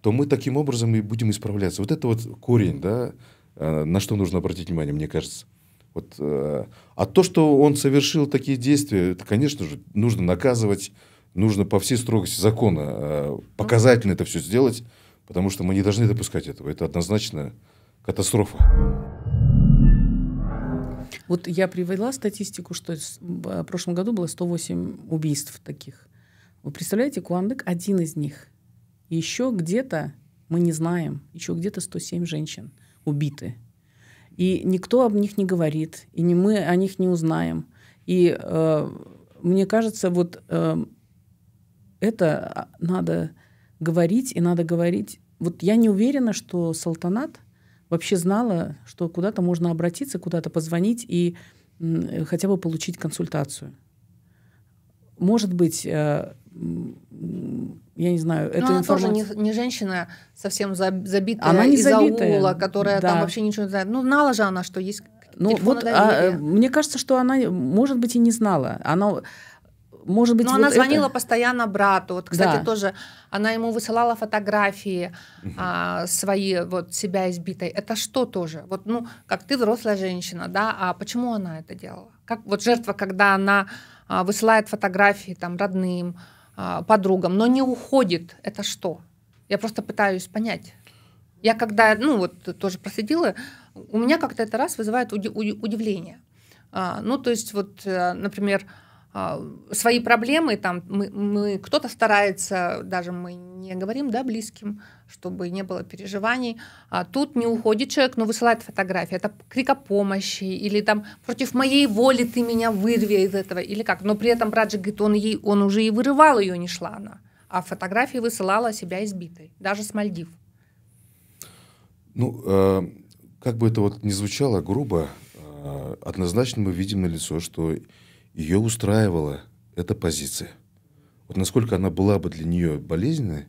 то мы таким образом и будем исправляться. Вот это вот корень, да, на что нужно обратить внимание, мне кажется. Вот, э, а то, что он совершил такие действия, это, конечно же, нужно наказывать, нужно по всей строгости закона э, показательно это все сделать, потому что мы не должны допускать этого. Это однозначно катастрофа. Вот я привела статистику, что в прошлом году было 108 убийств таких. Вы представляете, Куандык один из них. Еще где-то, мы не знаем, еще где-то 107 женщин убиты и никто об них не говорит, и не мы о них не узнаем. И э, мне кажется, вот э, это а, надо говорить, и надо говорить. Вот я не уверена, что Салтанат вообще знала, что куда-то можно обратиться, куда-то позвонить и э, хотя бы получить консультацию. Может быть, э, я не знаю, ну, это она информация. тоже не, не женщина совсем забитая она не из забитая. аула, которая да. там вообще ничего не знает. Ну, знала же она, что есть ну, Телефон типа вот, а, мне кажется, что она, может быть, и не знала. Она, может быть, Но вот она звонила это... постоянно брату. Вот, кстати, да. тоже она ему высылала фотографии а, свои, вот себя избитой. Это что тоже? Вот, ну, как ты взрослая женщина, да? А почему она это делала? Как вот жертва, когда она а, высылает фотографии там родным? А, подругам, но не уходит, это что? Я просто пытаюсь понять. Я когда, ну вот тоже проследила, у меня как-то это раз вызывает удивление. А, ну то есть вот, э, например, а, свои проблемы, там мы, мы кто-то старается, даже мы не говорим, да, близким, чтобы не было переживаний. А тут не уходит человек, но высылает фотографии. Это крик о помощи или там против моей воли ты меня вырви из этого или как. Но при этом Браджи говорит, он ей, он уже и вырывал ее, не шла она, а фотографии высылала себя избитой, даже с Мальдив. Ну, э, как бы это вот не звучало грубо, э, однозначно мы видим на лицо, что ее устраивала эта позиция. Вот насколько она была бы для нее болезненной,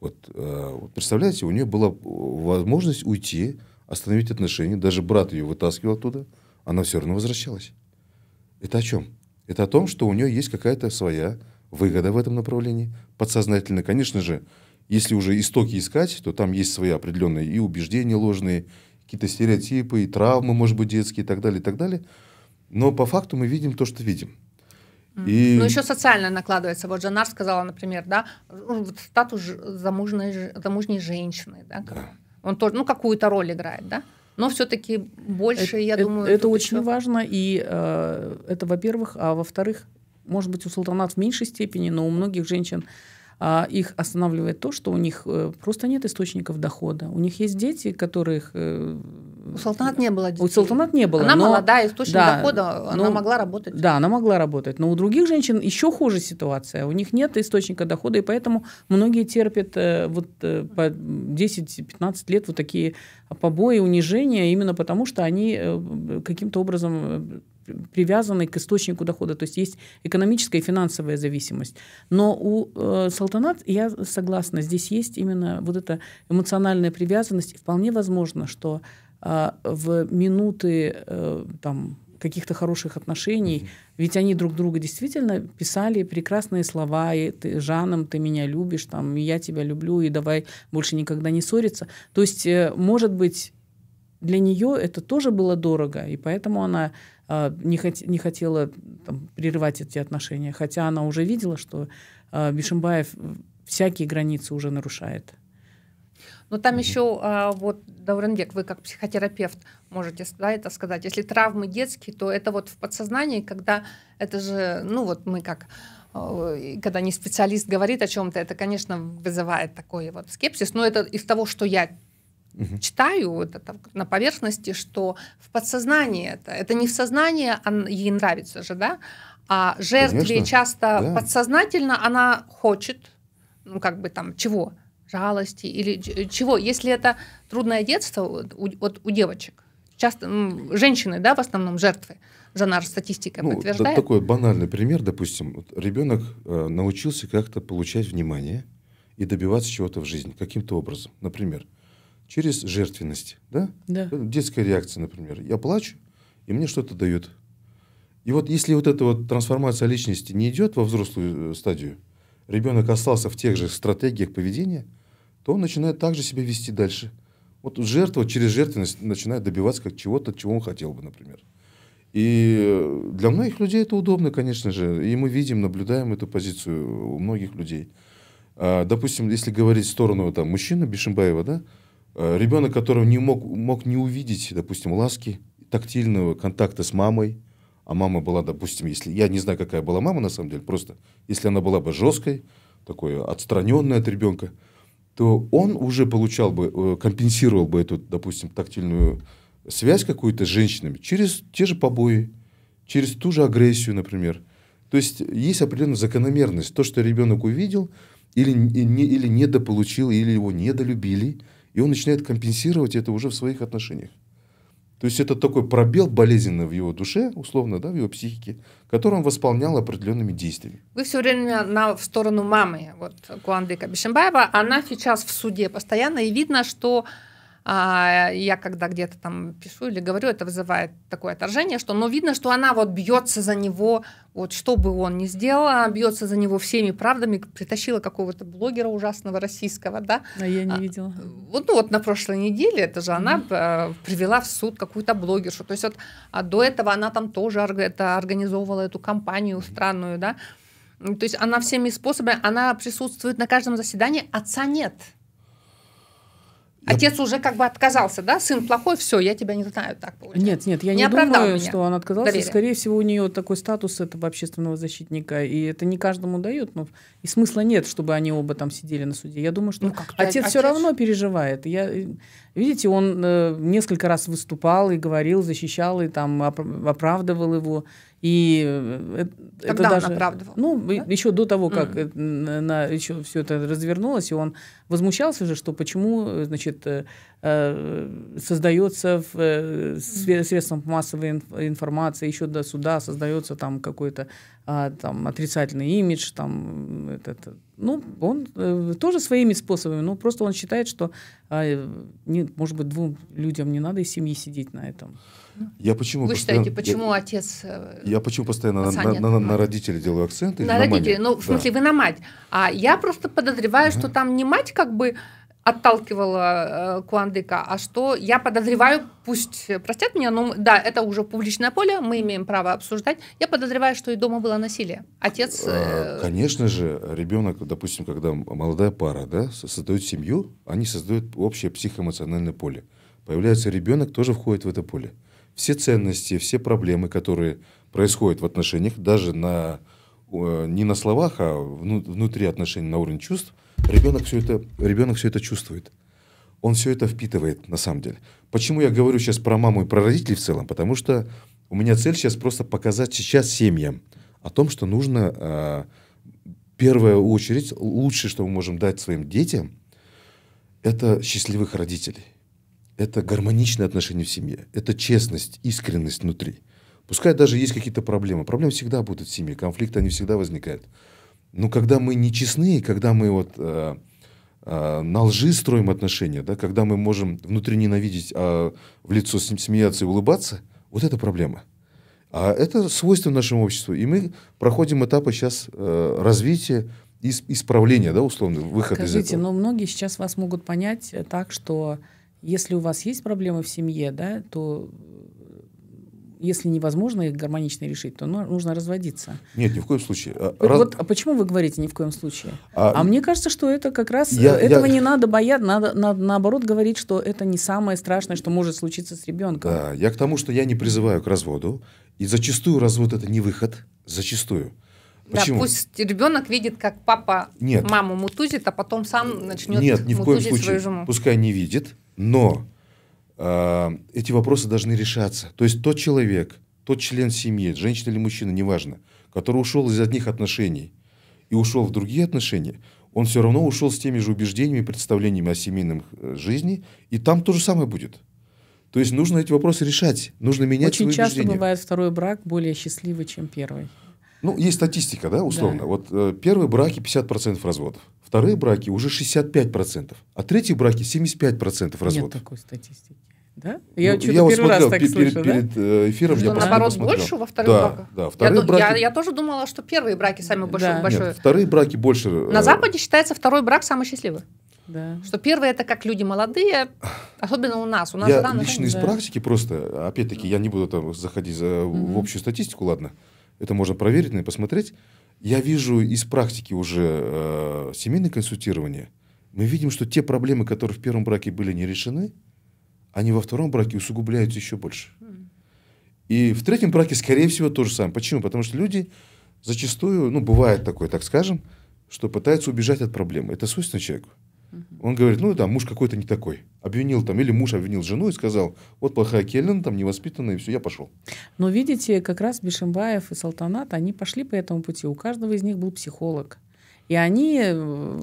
вот, э, вот представляете, у нее была возможность уйти, остановить отношения, даже брат ее вытаскивал оттуда, она все равно возвращалась. Это о чем? Это о том, что у нее есть какая-то своя выгода в этом направлении, подсознательно, конечно же, если уже истоки искать, то там есть свои определенные и убеждения ложные, какие-то стереотипы, и травмы, может быть, детские и так далее, и так далее – но по факту мы видим то, что видим. И... Ну, еще социально накладывается. Вот Жанар сказала, например, да, ну, вот статус замужной, замужней женщины, да, да. он тоже, ну, какую-то роль играет, да? Но все-таки больше, это, я это, думаю... Это очень еще... важно, и э, это, во-первых, а во-вторых, может быть, у султанат в меньшей степени, но у многих женщин а их останавливает то, что у них э, просто нет источников дохода. У них есть дети, которых э, у Салтанат не было детей. У Салтанат не было. Она но, молодая, источник да, дохода, но, она могла работать. Да, она могла работать. Но у других женщин еще хуже ситуация. У них нет источника дохода, и поэтому многие терпят э, вот э, по 10-15 лет вот такие побои, унижения, именно потому что они э, каким-то образом привязаны к источнику дохода. То есть есть экономическая и финансовая зависимость. Но у э, салтанат, я согласна, здесь есть именно вот эта эмоциональная привязанность. И вполне возможно, что а, в минуты э, там, каких-то хороших отношений. Mm-hmm. Ведь они друг друга действительно писали прекрасные слова, и ты, Жаном, ты меня любишь, там, я тебя люблю, и давай больше никогда не ссориться. То есть, э, может быть, для нее это тоже было дорого, и поэтому она э, не, хот- не хотела там, прерывать эти отношения, хотя она уже видела, что э, Бишимбаев всякие границы уже нарушает. Но там еще, а, вот, Дауренбек, вы как психотерапевт можете да, это сказать. Если травмы детские, то это вот в подсознании, когда это же, ну вот мы как а, когда не специалист говорит о чем-то, это, конечно, вызывает такой вот скепсис. Но это из того, что я угу. читаю вот это на поверхности, что в подсознании это, это не в сознании, он, ей нравится же, да, а жертве Конечно. часто да. подсознательно она хочет, ну как бы там чего, жалости или э, чего, если это трудное детство у, вот, у девочек, часто женщины, да, в основном жертвы, за наша статистика ну, подтверждает. Такой банальный пример, допустим, вот ребенок э, научился как-то получать внимание и добиваться чего-то в жизни каким-то образом, например, через жертвенность, да? да, э, детская реакция, например, я плачу и мне что-то дают. И вот если вот эта вот трансформация личности не идет во взрослую э, стадию, ребенок остался в тех же стратегиях поведения, то он начинает также себя вести дальше. Вот жертва через жертвенность начинает добиваться как чего-то, чего он хотел бы, например. И для многих людей это удобно, конечно же. И мы видим, наблюдаем эту позицию у многих людей. А, допустим, если говорить в сторону там, мужчины Бишимбаева, да, а, ребенок, которого не мог, мог не увидеть, допустим, ласки, тактильного контакта с мамой – а мама была, допустим, если я не знаю, какая была мама на самом деле, просто если она была бы жесткой, такой отстраненной от ребенка, то он уже получал бы, э, компенсировал бы эту, допустим, тактильную связь какую-то с женщинами через те же побои, через ту же агрессию, например. То есть есть определенная закономерность. То, что ребенок увидел или, не, или недополучил, или его недолюбили, и он начинает компенсировать это уже в своих отношениях. То есть это такой пробел болезненный в его душе, условно, да, в его психике, который он восполнял определенными действиями. Вы все время на, в сторону мамы, вот Куанды Кабишембаева, она сейчас в суде постоянно, и видно, что а, я когда где-то там пишу или говорю, это вызывает такое отторжение, что, но видно, что она вот бьется за него, вот что бы он ни сделал, она бьется за него всеми правдами, притащила какого-то блогера ужасного российского, да? А я не а, видела. А, вот, ну вот на прошлой неделе, это же mm-hmm. она а, привела в суд какую-то блогершу, то есть вот а до этого она там тоже это, организовывала эту кампанию странную, да? То есть она всеми способами, она присутствует на каждом заседании, отца нет. Отец уже как бы отказался, да? Сын плохой, все, я тебя не знаю, так получается. Нет, нет, я не, не думаю, меня. что он отказался. Доверие. Скорее всего, у нее такой статус этого общественного защитника, и это не каждому дают, но и смысла нет, чтобы они оба там сидели на суде. Я думаю, что ну, отец, отец все равно переживает. Я, э, видите, он э, несколько раз выступал и говорил, защищал, и там оправдывал его. И э, э, Когда это даже, он оправдывал? Ну, да? еще до того, как mm. -hmm. на, еще все это развернулось, и он возмущался же, что почему, э, значит, создается в, средством массовой информации еще до суда создается там какой-то а, там отрицательный имидж, там этот, ну, он тоже своими способами, но просто он считает, что, а, э, не, может быть, двум людям не надо из семьи сидеть на этом. Я почему Вы считаете, почему я, отец... Э, я почему постоянно на, на, на, на родителей делаю акцент? На, на родителей, ну, в смысле, да. вы на мать. А я просто подозреваю, ага. что там не мать как бы отталкивала э, Куандыка, а что я подозреваю, пусть э, простят меня, но да, это уже публичное поле, мы имеем право обсуждать. Я подозреваю, что и дома было насилие. Отец. А, э... Конечно же, ребенок, допустим, когда молодая пара, да, создает семью, они создают общее психоэмоциональное поле. Появляется ребенок, тоже входит в это поле все ценности, все проблемы, которые происходят в отношениях, даже на, не на словах, а внутри отношений, на уровень чувств, ребенок все это, ребенок все это чувствует. Он все это впитывает, на самом деле. Почему я говорю сейчас про маму и про родителей в целом? Потому что у меня цель сейчас просто показать сейчас семьям о том, что нужно в а, первую очередь, лучшее, что мы можем дать своим детям, это счастливых родителей это гармоничное отношение в семье, это честность, искренность внутри. Пускай даже есть какие-то проблемы. Проблемы всегда будут в семье, конфликты, они всегда возникают. Но когда мы нечестны, когда мы вот э, э, на лжи строим отношения, да, когда мы можем внутри ненавидеть, а в лицо смеяться и улыбаться, вот это проблема. А это свойство нашему обществу. И мы проходим этапы сейчас э, развития, исправления, да, условно, выход из этого. но ну, многие сейчас вас могут понять э, так, что если у вас есть проблемы в семье, да, то э, если невозможно их гармонично решить, то ну, нужно разводиться. Нет, ни в коем случае. А, вот, Раз... вот а почему вы говорите ни в коем случае? А, а мне кажется, что это как раз э, я, этого я... не надо бояться, надо, надо наоборот говорить, что это не самое страшное, что может случиться с ребенком. Да, я к тому, что я не призываю к разводу, и зачастую развод это не выход, зачастую. Почему? Да, пусть ребенок видит, как папа Нет. маму мутузит, а потом сам начнет Нет, ни в коем случае. Пускай не видит но э, эти вопросы должны решаться. То есть тот человек, тот член семьи, женщина или мужчина, неважно, который ушел из одних отношений и ушел в другие отношения, он все равно ушел с теми же убеждениями, представлениями о семейном э, жизни, и там то же самое будет. То есть нужно эти вопросы решать, нужно менять Очень свои часто убеждения. бывает второй брак более счастливый, чем первый. Ну, есть статистика, да, условно. Да. Вот э, первые браки 50% разводов. Вторые браки уже 65%. А третьи браки 75% разводов. Нет такой статистики. Да? Я, ну, я вот смотрел пер, слышу, перед, да? перед э, эфиром. Что, я наоборот, посмотрел. больше во вторых да, браках? Да, вторые я, браки... я, я тоже думала, что первые браки самые больше. Да. Большой... Нет, вторые браки больше. Э, На Западе считается второй брак самый счастливый. Да. Что первые это как люди молодые, особенно у нас. У нас я рано, лично да. из практики просто, опять-таки, я не буду там заходить за, угу. в общую статистику, ладно. Угу это можно проверить и посмотреть. Я вижу из практики уже э, семейное консультирование, мы видим, что те проблемы, которые в первом браке были не решены, они во втором браке усугубляются еще больше. И в третьем браке, скорее всего, то же самое. Почему? Потому что люди зачастую, ну, бывает такое, так скажем, что пытаются убежать от проблемы. Это свойственно человеку. Он говорит, ну, там, муж какой-то не такой. Обвинил там, или муж обвинил жену и сказал, вот плохая Келлин, там, невоспитанная, и все, я пошел. Но видите, как раз Бешимбаев и Салтанат, они пошли по этому пути. У каждого из них был психолог. И они э,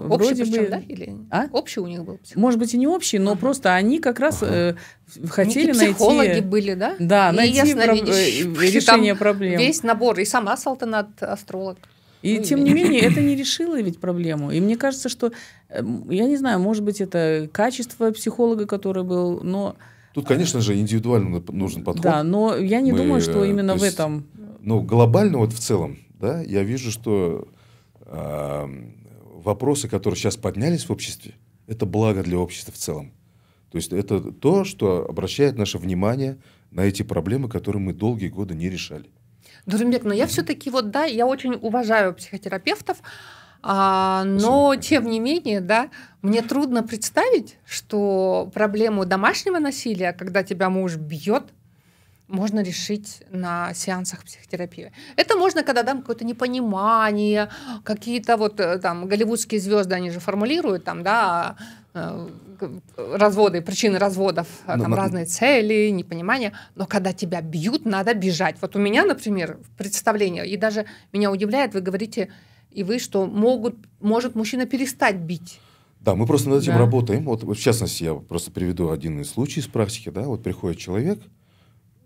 общий вроде причем, бы... да? Или... А? Общий у них был психолог. Может быть, и не общий, но ага. просто они как раз ага. э, хотели Некие ну, найти... психологи были, да? Да, и найти про... Э, решение проблем. Весь набор. И сама Салтанат астролог. И ну, тем не менее, это не [LAUGHS] решило ведь проблему. И мне кажется, что, эм, я не знаю, может быть, это качество психолога, который был, но... Тут, конечно э, же, индивидуально нужен подход. Да, но я не Мы, думаю, что э, именно есть, в этом... Ну, глобально вот в целом, да, я вижу, что э, вопросы, которые сейчас поднялись в обществе, это благо для общества в целом. То есть это то, что обращает наше внимание на эти проблемы, которые мы долгие годы не решали. Нурмбек, но я все-таки вот, да, я очень уважаю психотерапевтов, а, но тем не менее, да, мне трудно представить, что проблему домашнего насилия, когда тебя муж бьет, можно решить на сеансах психотерапии. Это можно, когда там какое-то непонимание, какие-то вот э, там голливудские звезды, они же формулируют там, да, Э, разводы, причины разводов, э, но, там но... разные цели, непонимание. Но когда тебя бьют, надо бежать. Вот у меня, например, представление, и даже меня удивляет, вы говорите, и вы, что могут, может мужчина перестать бить. Да, мы просто над этим да. работаем. Вот, вот в частности, я просто приведу один из случаев из практики. Да, вот приходит человек,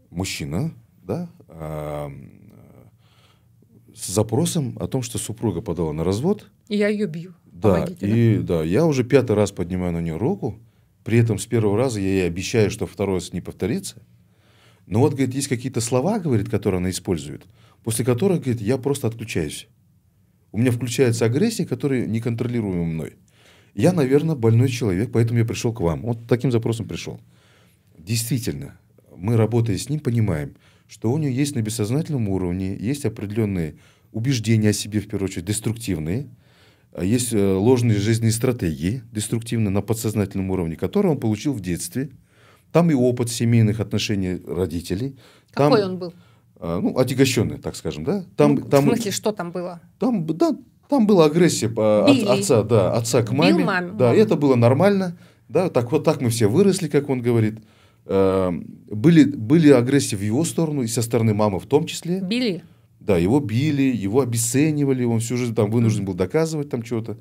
мужчина, да, э, с запросом о том, что супруга подала на развод. И я ее бью. Да, и да? я уже пятый раз поднимаю на нее руку, при этом с первого раза я ей обещаю, что второй раз не повторится. Но вот, говорит, есть какие-то слова, говорит, которые она использует, после которых, говорит, я просто отключаюсь. У меня включается агрессия, которая неконтролируема мной. Я, наверное, больной человек, поэтому я пришел к вам. Вот таким запросом пришел. Действительно, мы, работая с ним, понимаем, что у нее есть на бессознательном уровне, есть определенные убеждения о себе, в первую очередь, деструктивные – а есть э, ложные жизненные стратегии, деструктивные, на подсознательном уровне, которые он получил в детстве. Там и опыт семейных отношений родителей. Там, Какой он был? А, ну, отягощенный, так скажем, да? Там, ну, там, в смысле, что там было? Там, да, там была агрессия Били. от, отца, да, отца к маме. Бил маме, Да, И это было нормально. Да, так вот так мы все выросли, как он говорит. Э, были, были агрессии в его сторону и со стороны мамы в том числе. Били? Да, его били, его обесценивали, он всю жизнь там вынужден был доказывать там что-то.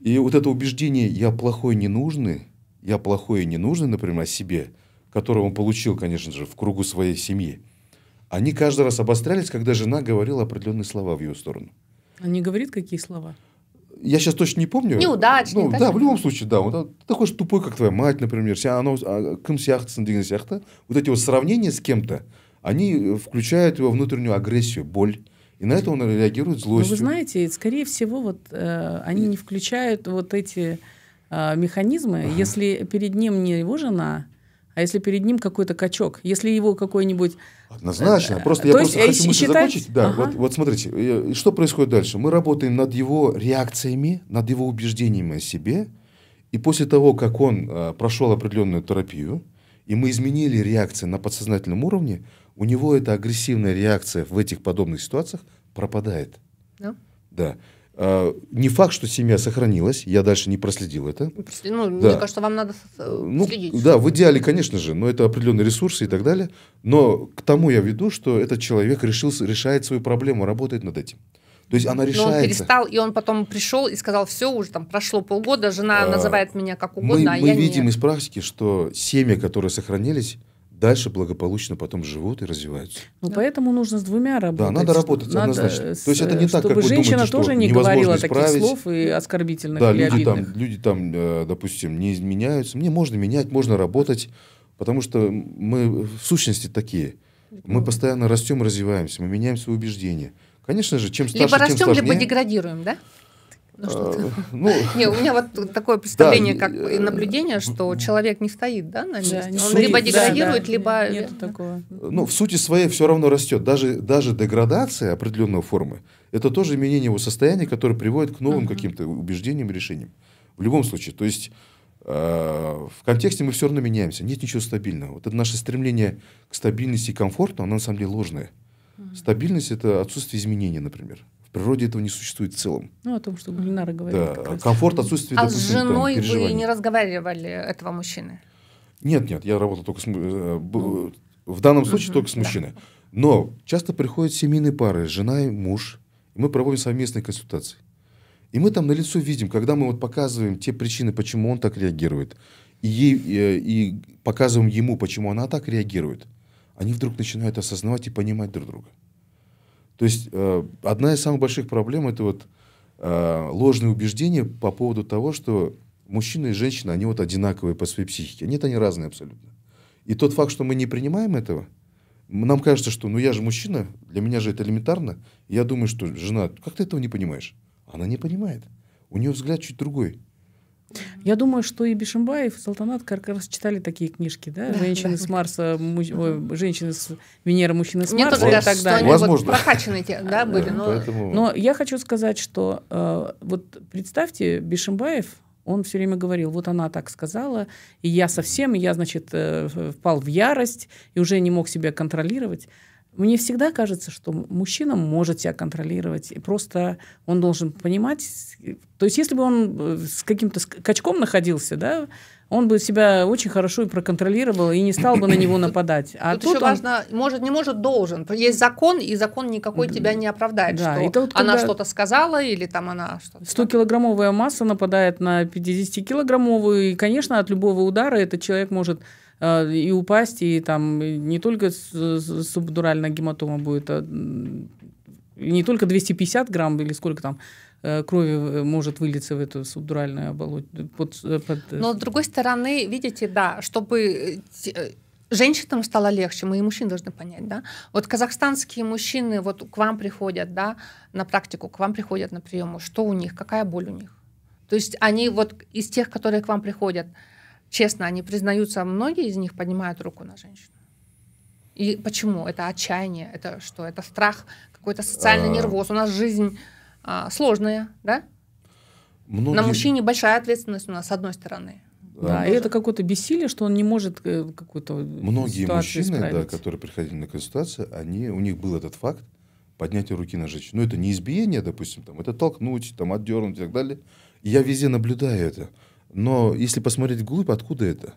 И вот это убеждение «я плохой, не нужный, «я плохой и ненужный», например, о себе, которое он получил, конечно же, в кругу своей семьи, они каждый раз обострялись, когда жена говорила определенные слова в ее сторону. Она не говорит, какие слова? Я сейчас точно не помню. Неудачник. Ну, да, в любом случае, да. Вот, а, такой же тупой, как твоя мать, например. Она, кым сияқты, деген Вот эти вот сравнения с кем-то, они э, включают его внутреннюю агрессию, боль. И на это он реагирует злостью. Но вы знаете, скорее всего, вот э, они не включают вот эти э, механизмы, ага. если перед ним не его жена, а если перед ним какой-то качок, если его какой-нибудь... Однозначно. Э, просто э, То я есть, просто хочу считать... закончить. Да, ага. вот, вот смотрите, что происходит дальше? Мы работаем над его реакциями, над его убеждениями о себе. И после того, как он э, прошел определенную терапию, и мы изменили реакции на подсознательном уровне, у него эта агрессивная реакция в этих подобных ситуациях пропадает. Да. Да. А, не факт, что семья сохранилась, я дальше не проследил это. Ну, да. мне кажется, вам надо э, ну, следить. Да, в идеале, конечно же, но это определенные ресурсы и так далее. Но к тому я веду, что этот человек решил, решает свою проблему, работает над этим. То есть она решается. Но он перестал, и он потом пришел и сказал, все, уже там прошло полгода, жена а, называет меня как угодно, мы, а мы я видим нет. из практики, что семьи, которые сохранились, дальше благополучно потом живут и развиваются. Ну, да. поэтому нужно с двумя работать. Да, надо работать надо однозначно. С, То есть это не так, как вы женщина думаете, тоже что не говорила исправить. таких слов и оскорбительных да, или люди обидных. Там, люди там, э, допустим, не изменяются. Мне можно менять, можно работать, потому что мы в сущности такие. Мы постоянно растем, развиваемся, мы меняем свои убеждения. Конечно же, чем старше, либо растем, тем сложнее. либо деградируем, да? Ну, а, ну, [LAUGHS] не, у меня вот такое представление, да, как и наблюдение, э, что человек не стоит, да, на месте. Да, Он либо деградирует, да, либо. Нет э, такого. Ну, в сути своей все равно растет. Даже, даже деградация определенной формы это тоже изменение его состояния, которое приводит к новым uh-huh. каким-то убеждениям и решениям. В любом случае, то есть э, в контексте мы все равно меняемся. Нет ничего стабильного. Вот это наше стремление к стабильности и комфорту, оно на самом деле ложное. Uh-huh. Стабильность это отсутствие изменений, например природе этого не существует в целом. Ну, о том, что Гульнара говорит. Да, комфорт отсутствие, А допустим, с женой там, вы не разговаривали этого мужчины? Нет, нет, я работал только с... Э, ну. в данном случае угу, только с мужчиной. Да. Но часто приходят семейные пары, жена и муж, и мы проводим совместные консультации. И мы там на лицо видим, когда мы вот показываем те причины, почему он так реагирует, и, ей, и, э, и показываем ему, почему она так реагирует, они вдруг начинают осознавать и понимать друг друга. То есть э, одна из самых больших проблем это вот э, ложные убеждения по поводу того, что мужчина и женщина, они вот одинаковые по своей психике. Нет, они разные абсолютно. И тот факт, что мы не принимаем этого, нам кажется, что ну я же мужчина, для меня же это элементарно. Я думаю, что жена, как ты этого не понимаешь? Она не понимает. У нее взгляд чуть другой. Я думаю, что и Бишимбаев, и Салтанат как раз читали такие книжки, да? да «Женщины да. с Марса», муж... Ой, «Женщины с Венеры, мужчины с Мне Марса» тоже, и так далее. Возможно. Вот прокачаны те, да, были. Да, но... Поэтому... но я хочу сказать, что э, вот представьте, Бишимбаев, он все время говорил, вот она так сказала, и я совсем, я, значит, э, впал в ярость и уже не мог себя контролировать. Мне всегда кажется, что мужчина может себя контролировать, и просто он должен понимать. То есть, если бы он э, с каким-то качком находился, да, он бы себя очень хорошо и проконтролировал и не стал бы на него нападать. А тут, тут еще он... важно, может, не может, должен. Есть закон, и закон никакой тебя не оправдает, да, что и тут, она что-то сказала или там она что-то... 100-килограммовая масса нападает на 50-килограммовую, и, конечно, от любого удара этот человек может Э, и упасть, и там не только субдуральная гематома будет, а не только 250 грамм или сколько там э, крови э, может вылиться в эту субдуральную оболочку. Но с другой стороны, видите, да, чтобы женщинам стало легче, мы и мужчин должны понять, да. Вот казахстанские мужчины вот к вам приходят, да, на практику, к вам приходят на приему что у них, какая боль у них? То есть они вот из тех, которые к вам приходят, честно, они признаются, а многие из них поднимают руку на женщину. И почему? Это отчаяние, это что? Это страх, какой-то социальный а. нервоз. У нас жизнь а, сложная, да? Многие... На мужчине большая ответственность у нас, с одной стороны. Да, да и это какое-то бессилие, что он не может э, какую-то Многие мужчины, да, которые приходили на консультацию, они, у них был этот факт поднятия руки на женщину. Ну, это не избиение, допустим, там, это толкнуть, там, отдернуть и так далее. И я везде наблюдаю это. Но если посмотреть вглубь, откуда это?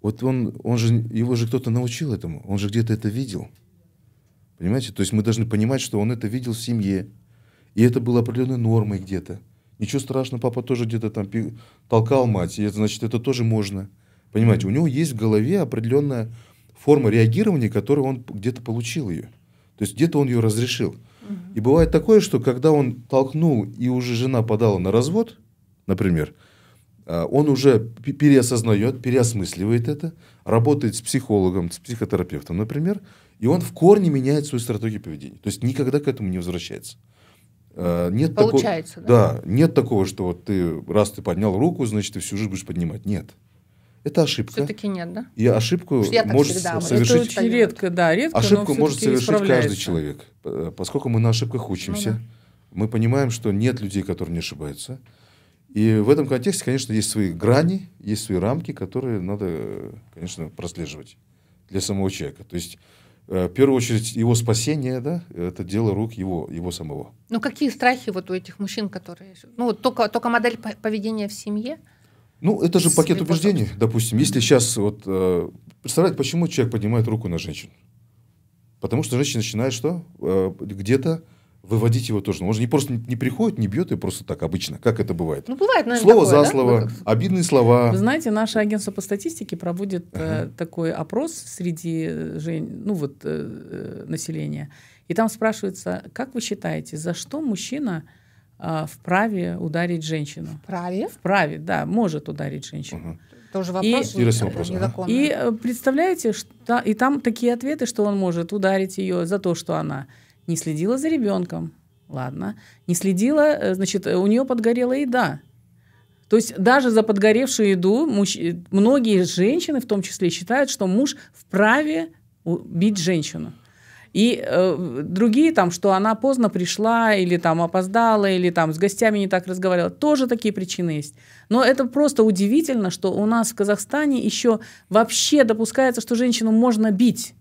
Вот он, он же, его же кто-то научил этому, он же где-то это видел. Понимаете? То есть мы должны понимать, что он это видел в семье, и это было определенной нормой где-то. Ничего страшного, папа тоже где-то там толкал мать, и это, значит, это тоже можно. Понимаете, у него есть в голове определенная форма реагирования, которую он где-то получил ее. То есть где-то он ее разрешил. И бывает такое, что когда он толкнул, и уже жена подала на развод, например, Э, он уже переосознает, переосмысливает это, работает с психологом, с психотерапевтом, например, и он в корне меняет свою стратегию поведения. То есть никогда к этому не возвращается. Э, нет Получается, такого, да? Да, нет такого, что вот ты, раз ты поднял руку, значит, ты всю жизнь будешь поднимать. Нет. Это ошибка. Все-таки нет, да? И ошибку я может всегда, совершить... Это очень редко, да, редко, Ошибку может совершить каждый человек. Э, поскольку мы на ошибках ну учимся, ну, да. мы понимаем, что нет людей, которые не ошибаются. И в этом контексте, конечно, есть свои грани, есть свои рамки, которые надо, конечно, прослеживать для самого человека. То есть, э, в первую очередь, его спасение, да, это дело рук его, его самого. Ну, какие страхи вот у этих мужчин, которые... Ну, вот только, только модель поведения в семье? Ну, это же пакет убеждений, собственно. допустим. Если сейчас вот... Э, представляете, почему человек поднимает руку на женщину? Потому что женщина начинает что? Э, где-то выводить его тоже. Он же не просто не приходит, не бьет и просто так обычно, как это бывает. Ну, бывает, наверное, Слово такое, за да? Ну, слово, как... обидные слова. Вы знаете, наше агентство по статистике проводит э, ага. э, такой опрос среди э, жен... ну, вот, э, э, населения. И там спрашивается, как вы считаете, за что мужчина э, а, вправе ударить женщину? Вправе? Вправе, да, может ударить женщину. Ага. Тоже вопрос. И, интересный вопрос. И представляете, что, и там такие ответы, что он может ударить ее за то, что она не следила за ребенком. Ладно. Не следила, э, значит, у нее подгорела еда. То есть даже за подгоревшую еду муж... Э, многие женщины в том числе считают, что муж вправе бить женщину. И э, другие там, что она поздно пришла, или там опоздала, или там с гостями не так разговаривала, тоже такие причины есть. Но это просто удивительно, что у нас в Казахстане еще вообще допускается, что женщину можно бить.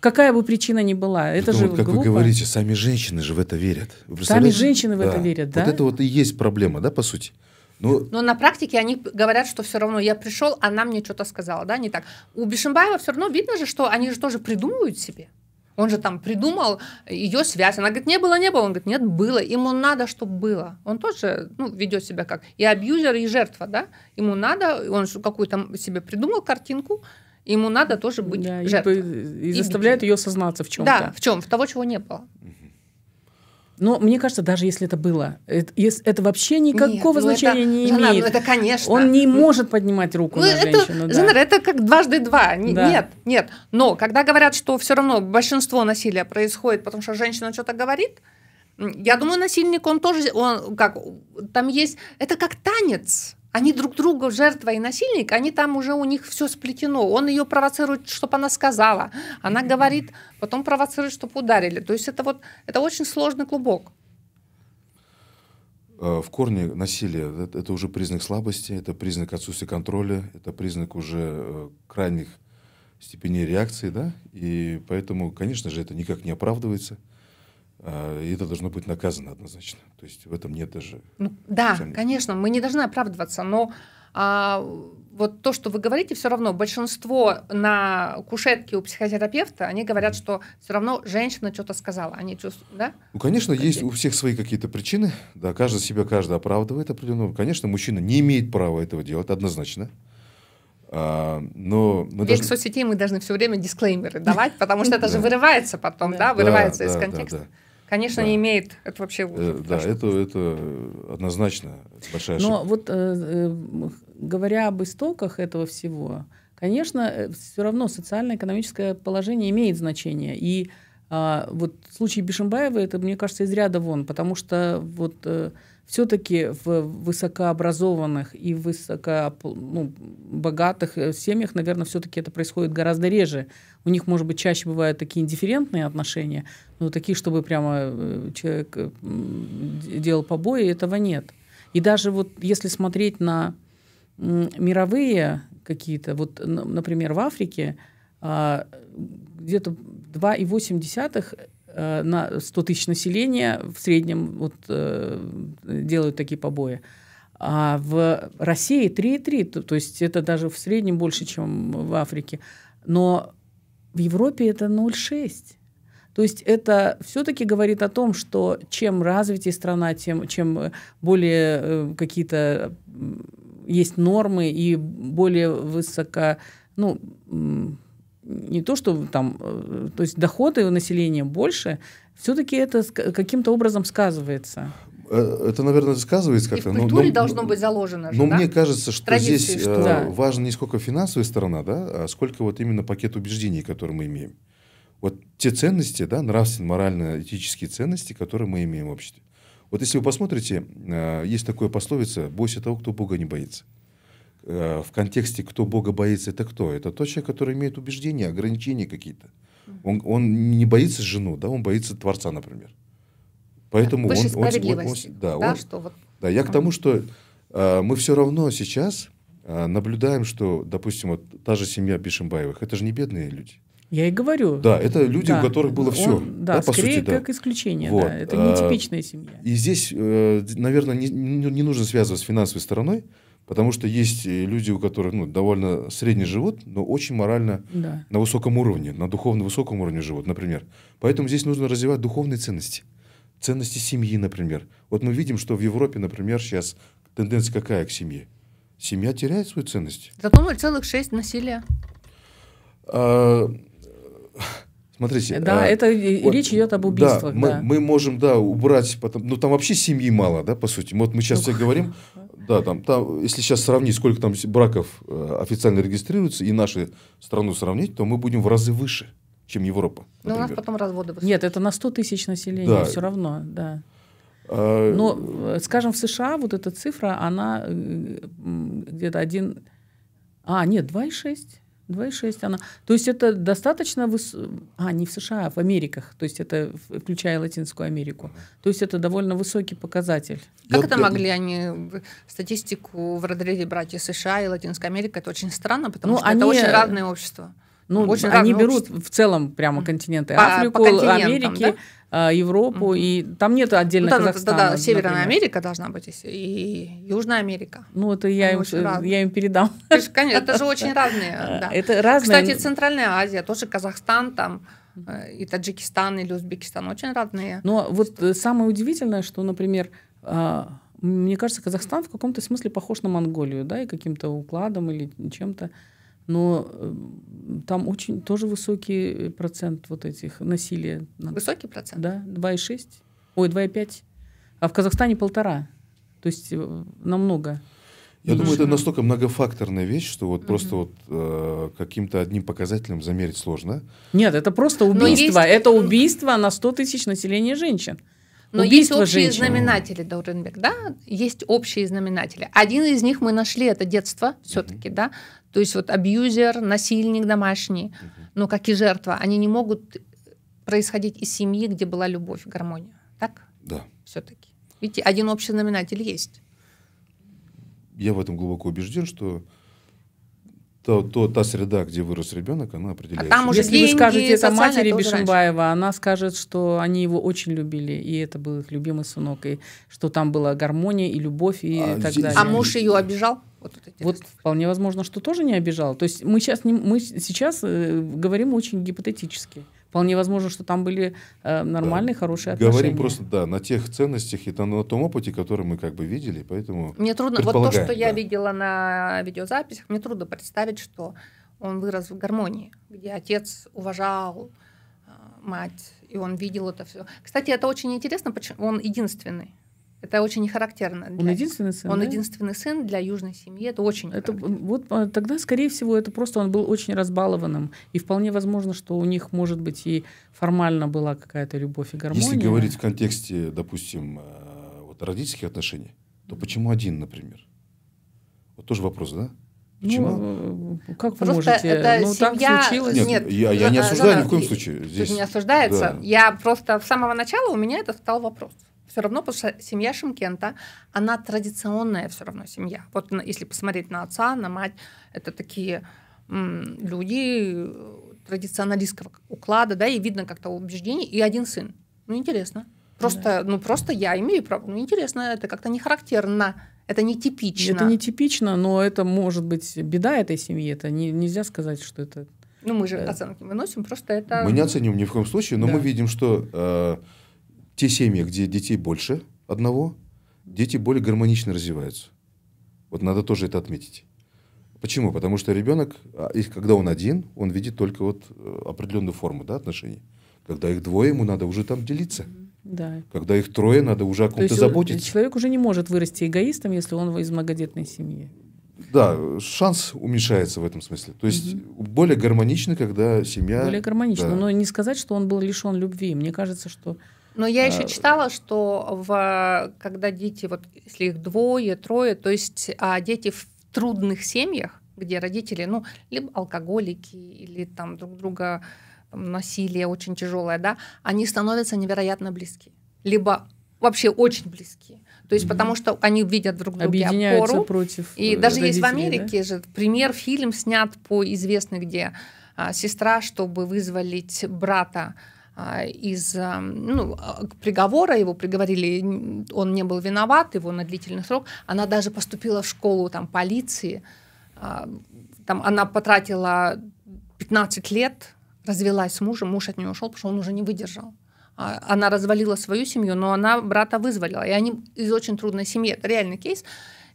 Какая бы причина ни была, это ну, же вот, как глупо. вы говорите, сами женщины же в это верят. сами женщины в да. это верят, да? Вот это вот и есть проблема, да, по сути. Ну, Но на практике они говорят, что все равно я пришел, она мне что-то сказала, да, не так. У Бишимбаева все равно видно же, что они же тоже придумывают себе. Он же там придумал ее связь. Она говорит, не было, не было. Он говорит, нет, было. Ему надо, чтобы было. Он тоже ну, ведет себя как и абьюзер, и жертва, да? Ему надо, он какую-то себе придумал картинку, Ему надо тоже быть да, жертвой. И, и заставляет ее сознаться в чем-то. Да, в чем? В того, чего не было. Но мне кажется, даже если это было, это, это вообще никакого Нет, ну значения это, не имеет. Жанна, ну это конечно. Он не может поднимать руку ну, на это, женщину. Да. Жанна, это как дважды два. Н- да. Нет, нет. Но когда говорят, что все равно большинство насилия происходит, потому что женщина что-то говорит, я думаю, насильник, он тоже, он как, там есть, это как танец. Они друг друга жертва и насильник, они там уже у них все сплетено. Он ее провоцирует, чтобы она сказала. Она говорит, потом провоцирует, чтобы ударили. То есть это вот это очень сложный клубок. Э, в корне насилие это уже признак слабости, это признак отсутствия контроля, это признак уже э, крайних степеней реакции, да, и поэтому, конечно же, это никак не оправдывается. Э, и это должно быть наказано однозначно. То есть в этом нет даже... Ну, да, сомнений. конечно, мы не должны оправдываться, но а, вот то, что вы говорите, все равно большинство на кушетке у психотерапевта, они говорят, что все равно женщина что-то сказала, они чувствуют, да? Ну, конечно, Какие? есть у всех свои какие-то причины, да, каждый себя, каждый оправдывает определенно. Ну, конечно, мужчина не имеет права этого делать, однозначно. А, но мы Век должны... соцсетей мы должны все время дисклеймеры давать, потому что это же вырывается потом, да, вырывается из контекста. Конечно, да. не имеет. Это вообще Э, да, это, это однозначно большая ошибка. Но вот э, э, говоря об истоках этого всего, конечно, э, все равно социально-экономическое положение имеет значение. И а, вот случай Бишимбаева, это, мне кажется, из ряда вон, потому что вот э, все-таки в высокообразованных и высоко ну, богатых э, семьях, наверное, все-таки это происходит гораздо реже. У них, может быть, чаще бывают такие индифферентные отношения, но такие, чтобы прямо э, человек э, делал побои, этого нет. И даже вот если смотреть на мировые какие-то, вот, например, в Африке а, где-то 2,8 Э, на 100 тысяч населения в среднем вот, э, делают такие побои. А в России 3,3, то, то есть это даже в среднем больше, чем в Африке. Но в Европе это 0,6. То есть это все-таки говорит о том, что чем развитее страна, тем, чем более э, какие-то есть нормы и более высоко, ну, не то, что там, э, то есть доходы у населения больше, все-таки это каким-то образом сказывается. Э, это, наверное, сказывается как-то. И в ну, культуре но, ну, должно быть заложено. но ну, да? мне кажется, что Традиции, здесь что... Э, да. не сколько финансовая сторона, да, а сколько вот именно пакет убеждений, который мы имеем. Вот те ценности, да, нравственные, морально-этические ценности, которые мы имеем в обществе. Вот если вы посмотрите, есть такое пословица «бойся того, кто Бога не боится». Э, в контексте, кто Бога боится, это кто? Это тот человек, который имеет убеждения, ограничения какие-то. Он, он не боится жену, да, он боится Творца, например. Поэтому Выше он, он, он, он, да, да, он, что вот... да, я к тому, что э, мы все равно сейчас э, наблюдаем, что, допустим, вот та же семья Бишимбаевых, это же не бедные люди. Я и говорю. Да, это люди, да. у которых было он, все. да, да, по скорее сути, да. как исключение. Вот. Да. Это э, нетипичная семья. И здесь, э, наверное, не, не нужно связывать с финансовой стороной. Потому что есть э, люди, у которых ну, довольно средний живут, но очень морально да. на высоком уровне, на духовно высоком уровне живут, например. Поэтому здесь нужно развивать духовные ценности. Ценности семьи, например. Вот мы видим, что в Европе, например, сейчас тенденция какая к семье? Семья теряет свою ценность. Затонули целых шесть насилия. А, смотрите. Да, а, это вот, речь идет об убийствах. Да, мы, да. мы можем, да, убрать, потом, ну там вообще семьи мало, да, по сути. Вот мы сейчас ну, все говорим, да, там, там, если сейчас сравнить, сколько там браков э, официально регистрируется, и нашу страну сравнить, то мы будем в разы выше, чем Европа. Но ну, у нас потом разводы высокие. Нет, это на 100 тысяч населения да. все равно, да. А, Но, э, скажем, в США вот эта цифра, она э, где-то один... А, нет, 2,6 2,6 она. То есть это достаточно... Выс... А, не в США, а в Америках. То есть это включая Латинскую Америку. То есть это довольно высокий показатель. Как Я... это могли они статистику в разрезе брать из США и Латинской Америки? Это очень странно, потому ну, что они... это очень разные общества. Ну, Очень они берут общество. в целом прямо континенты по, Африку, по континентам, Америки. Да? Э, Европу, mm и там нет отдельно ну, Казахстана. Да, да, да, Северная например. Америка должна быть здесь и Южная Америка. Ну, это я им, я им передам. конечно, это же очень [LAUGHS] разные. А, это разные. Кстати, Центральная Азия, тоже Казахстан там, э, и Таджикистан, или Узбекистан, очень разные. Но вот э, самое удивительное, что, например, а, мне кажется, Казахстан в каком-то смысле похож на Монголию, да, и каким-то укладом или чем-то но эм, там очень тоже высокий э, процент вот этих насилия. Высокий процент? Да, 2,6. Ой, 2,5. А в Казахстане полтора. То есть э, намного. Я думаю, это настолько многофакторная вещь, что вот просто вот э, каким-то одним показателем замерить сложно. Нет, это просто убийство. Есть... Это убийство на 100 тысяч населения женщин. Но Убийство есть общие женщины. знаменатели, Дауренбек, да? Есть общие знаменатели. Один из них мы нашли, это детство все-таки, угу. да? То есть вот абьюзер, насильник домашний, угу. но как и жертва, они не могут происходить из семьи, где была любовь, гармония. Так? Да. Все-таки. Видите, один общий знаменатель есть. Я в этом глубоко убежден, что то, то, та среда, где вырос ребенок, она определяет. А там уже Если вы скажете это матери Бешимбаева, она скажет, что они его очень любили, и это был их любимый сынок, и что там была гармония и любовь и а, так здесь... далее. А муж ее обижал? Вот, вот вполне возможно, что тоже не обижал. То есть мы сейчас, не, мы сейчас э, говорим очень гипотетически. Вполне возможно, что там были э, нормальные, да. хорошие отношения. Говорим просто, да, на тех ценностях и на том опыте, который мы как бы видели, поэтому Мне трудно, вот то, что да. я видела на видеозаписях, мне трудно представить, что он вырос в гармонии, где отец уважал э, мать, и он видел это все. Кстати, это очень интересно, почему он единственный это очень не характерно. Для... Он единственный сын. Он да? единственный сын для южной семьи. Это очень. Это вот а, тогда, скорее всего, это просто он был очень разбалованным, и вполне возможно, что у них может быть и формально была какая-то любовь и гармония. Если говорить в контексте, допустим, э, вот родительских отношений, то почему один, например? Вот тоже вопрос, да? Почему? Ну, э, как Просто вы можете? Это ну, семья... так случилось. Нет, Нет я, я не осуждаю Жанна, ни в коем случае. Здесь не осуждается. Да. Я просто с самого начала у меня это стал вопрос все равно, потому что семья Шимкента, она традиционная все равно семья. Вот ну, если посмотреть на отца, на мать, это такие люди э, традиционалистского уклада, да, и видно как-то убеждение, и один сын. Ну, интересно. Просто, да. ну, просто я имею право. Ну, интересно, это как-то не характерно. Это нетипично. Это нетипично, но это может быть беда этой семьи. Это не, нельзя сказать, что это... Ну, мы же да. Э, оценки выносим, просто это... Мы не оценим ни в коем случае, но да. мы видим, что... Э, те семьи, где детей больше одного, дети более гармонично развиваются. Вот надо тоже это отметить. Почему? Потому что ребенок, а, когда он один, он видит только вот э, определенную форму да, отношений. Когда их двое, ему надо уже там делиться. Да. Когда их трое, надо уже о ком-то э, заботиться. Человек уже не может вырасти эгоистом, если он из многодетной семьи. Да, шанс уменьшается в этом смысле. То есть угу. более гармонично, когда семья. Более гармонично. Да. Но не сказать, что он был лишен любви. Мне кажется, что но я еще а, читала, что в, когда дети, вот если их двое, трое, то есть а дети в трудных семьях, где родители, ну, либо алкоголики, или там друг друга там, насилие очень тяжелое, да, они становятся невероятно близки. Либо вообще очень близкие. То есть mm-hmm. потому что они видят друг друга опору. против И даже есть в Америке да? же пример, фильм снят по известной где а, сестра, чтобы вызволить брата а, из ну, а, приговора, его приговорили, он не был виноват, его на длительный срок. Она даже поступила в школу там, полиции, а, там, она потратила 15 лет, развелась с мужем, муж от нее ушел, потому что он уже не выдержал. Она развалила свою семью, но она брата вызволила. И они из очень трудной семьи. Это реальный кейс.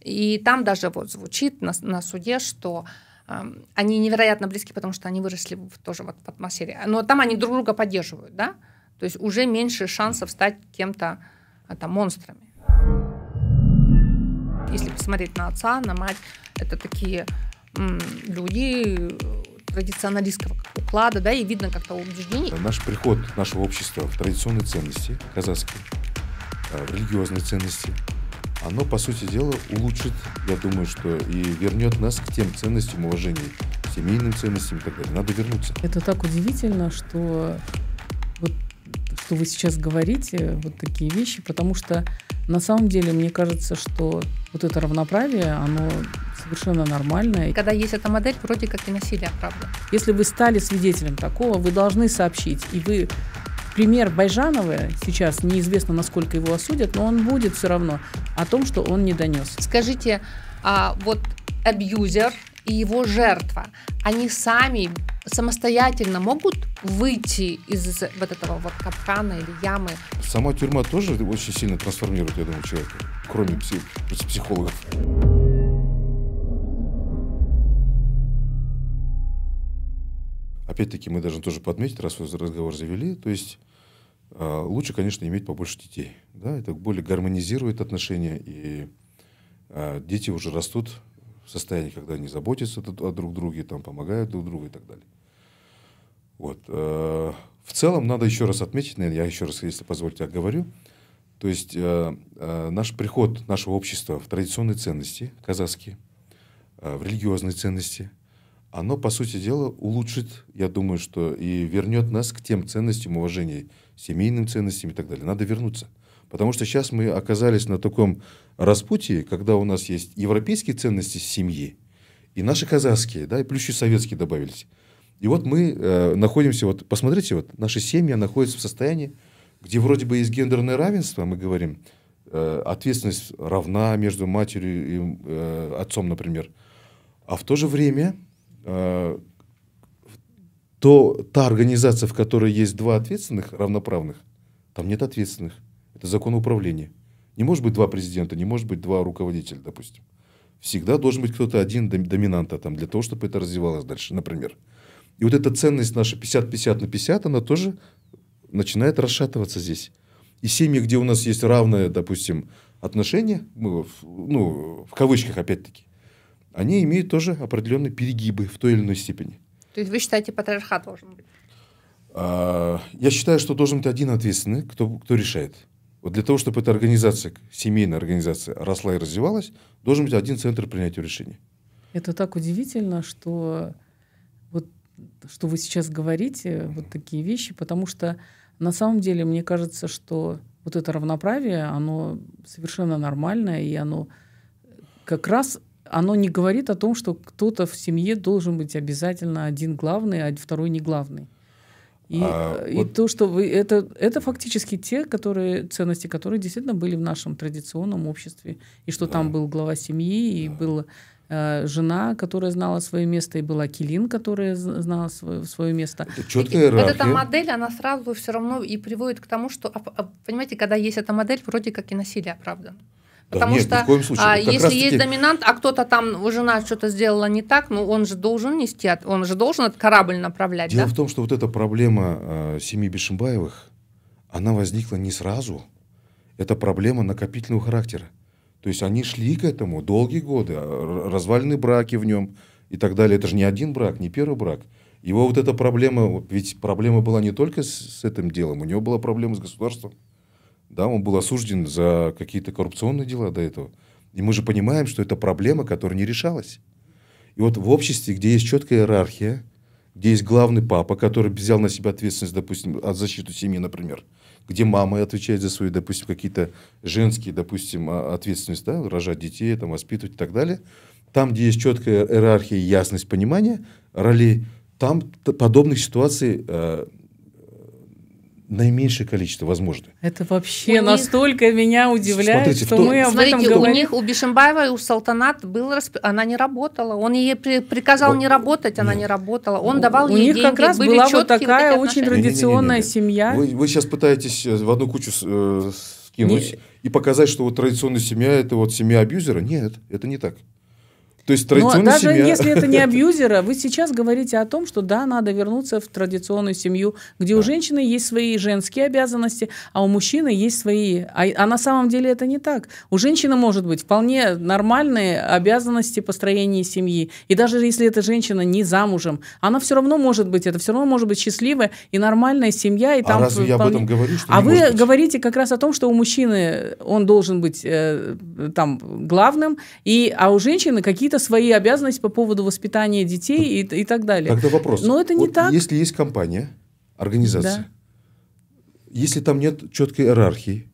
И там даже вот звучит на, на суде, что они невероятно близки, потому что они выросли тоже вот в атмосфере. Но там они друг друга поддерживают, да? То есть уже меньше шансов стать кем-то а, там, монстрами. Если посмотреть на отца, на мать, это такие м, люди э, традиционалистского уклада, да, и видно как-то убеждений. Э, наш приход нашего общества в традиционные ценности казахские, э, в религиозные ценности, оно, по сути дела, улучшит, я думаю, что и вернет нас к тем ценностям уважения, семейным ценностям и так далее. Надо вернуться. Это так удивительно, что вот что вы сейчас говорите, вот такие вещи, потому что на самом деле мне кажется, что вот это равноправие, оно совершенно нормальное. Когда есть эта модель, вроде как и насилие, правда. Если вы стали свидетелем такого, вы должны сообщить, и вы пример Байжанова, сейчас неизвестно, насколько его осудят, но он будет все равно о том, что он не донес. Скажите, а вот абьюзер и его жертва, они сами самостоятельно могут выйти из вот этого вот капкана или ямы? Сама тюрьма тоже очень сильно трансформирует, я думаю, человека, кроме псих, психологов. опять-таки, мы должны тоже подметить, раз вы разговор завели, то есть а, лучше, конечно, иметь побольше детей. Да? Это более гармонизирует отношения, и а, дети уже растут в состоянии, когда они заботятся о друг друге, там, помогают друг другу и так далее. Вот. Э, в целом, надо еще раз отметить, наверное, я еще раз, если позволите, оговорю, то есть э, э, наш приход нашего общества в традиционные ценности казахские, в религиозные ценности – оно, по сути дела, улучшит, я думаю, что и вернет нас к тем ценностям уважения, семейным ценностям и так далее. Надо вернуться. Потому что сейчас мы оказались на таком распутье, когда у нас есть европейские ценности семьи, и наши казахские, да, и плюс еще советские добавились. И вот мы э, находимся, вот посмотрите, вот наша семья находится в состоянии, где вроде бы есть гендерное равенство, мы говорим, э, ответственность равна между матерью и э, отцом, например. А в то же время Э, то та организация, в которой есть два ответственных, равноправных, там нет ответственных. Это закон управления. Не может быть два президента, не может быть два руководителя, допустим. Всегда должен быть кто-то один доминанта там, для того, чтобы это развивалось дальше, например. И вот эта ценность наша 50-50 на 50, она тоже начинает расшатываться здесь. И семьи, где у нас есть равное, допустим, отношение, ну, в, ну, в кавычках опять-таки, они имеют тоже определенные перегибы в той или иной степени. То есть вы считаете, патриархат должен быть? А, я считаю, что должен быть один ответственный, кто, кто решает. Вот для того, чтобы эта организация, семейная организация, росла и развивалась, должен быть один центр принятия решений. Это так удивительно, что вот что вы сейчас говорите, вот такие вещи, потому что на самом деле мне кажется, что вот это равноправие, оно совершенно нормальное, и оно как раз оно не говорит о том, что кто-то в семье должен быть обязательно один главный, а второй не главный. И, а, и вот... то, что вы это, это фактически те, которые ценности, которые действительно были в нашем традиционном обществе, и что да. там был глава семьи, и была э, жена, которая знала свое место, и была Килин, которая знала свое, свое место. Это четкая и, вот эта модель, она сразу все равно и приводит к тому, что, а, а, понимаете, когда есть эта модель, вроде как и насилие оправдано. Потому нет, что ни в коем случае. А, если есть доминант, а кто-то там, жена что-то сделала не так, ну он же должен нести, он же должен этот корабль направлять. Дело да? в том, что вот эта проблема э, а, семьи Бешимбаевых, она возникла не сразу. Это проблема накопительного характера. То есть они шли к этому долгие годы, а, развалины браки в нем и так далее. Это же не один брак, не первый брак. Его вот эта проблема, ведь проблема была не только с, с этим делом, у него была проблема с государством. Да, он был осужден за какие-то коррупционные дела до этого. И мы же понимаем, что это проблема, которая не решалась. И вот в обществе, где есть четкая иерархия, где есть главный папа, который взял на себя ответственность, допустим, от защиты семьи, например, где мама отвечает за свои, допустим, какие-то женские, допустим, а, ответственность, да, рожать детей, там, воспитывать и так далее, там, где есть четкая иерархия и ясность понимания ролей, там подобных ситуаций э, наименьшее количество возможно. Это вообще у настолько них... меня удивляет, Смотрите, что кто... мы об Смотрите, этом говорим. у них, у Бишимбаева, у Салтанат был, расп... она не работала. Он ей при... приказал вот. не работать, она Нет. не работала. Он давал у ей них как раз была вот такая вот очень традиционная не, не, не, семья. Вы, вы сейчас пытаетесь э, в одну кучу э, скинуть и показать, что вот традиционная семья – это вот семья абьюзера. Нет, это не так. То есть традиционная Но даже семья. если это не [LAUGHS] абьюзера, вы сейчас говорите о том, что да, надо вернуться в традиционную семью, где да. у женщины есть свои женские обязанности, а у мужчины есть свои. А, а на самом деле это не так. У женщины может быть вполне нормальные обязанности построения семьи. И даже если эта женщина не замужем, она все равно может быть, это все равно может быть счастливая и нормальная семья. И а разве вполне... я об этом говорю? Что а вы быть? говорите как раз о том, что у мужчины он должен быть э, там главным, и, а у женщины какие-то какие-то свои обязанности по поводу воспитания детей и, и так далее. Тогда вопрос. Но это не вот так. Если есть компания, организация, да. если там нет четкой иерархии,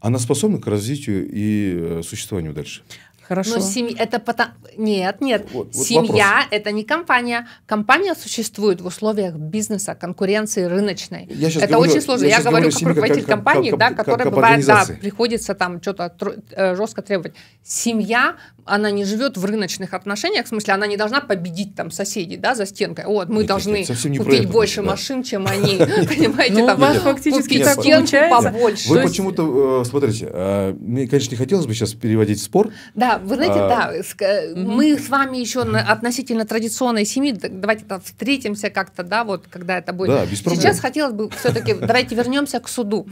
она способна к развитию и э, существованию дальше? Хорошо. Но семья это потом... Нет, нет. Вот, семья вопрос. это не компания. Компания существует в условиях бизнеса, конкуренции рыночной. Я это говорю, очень сложно. Я, я говорю, говорю как руководитель как, компании, да, которая бывает, да, приходится там что-то э, жестко требовать. Семья, она не живет в рыночных отношениях, в смысле, она не должна победить там соседей, да, за стенкой. Вот, мы нет, должны нет, купить больше да. машин, чем [LAUGHS] они, понимаете, ну, там, фактически так получается. побольше. Вы почему-то, э, смотрите, э, мне, конечно, не хотелось бы сейчас переводить спор. Да, вы знаете, а... да, мы с вами еще относительно традиционной семьи, давайте там встретимся как-то, да, вот когда это будет. Да, без проблем. Сейчас хотелось бы все-таки, давайте вернемся к суду.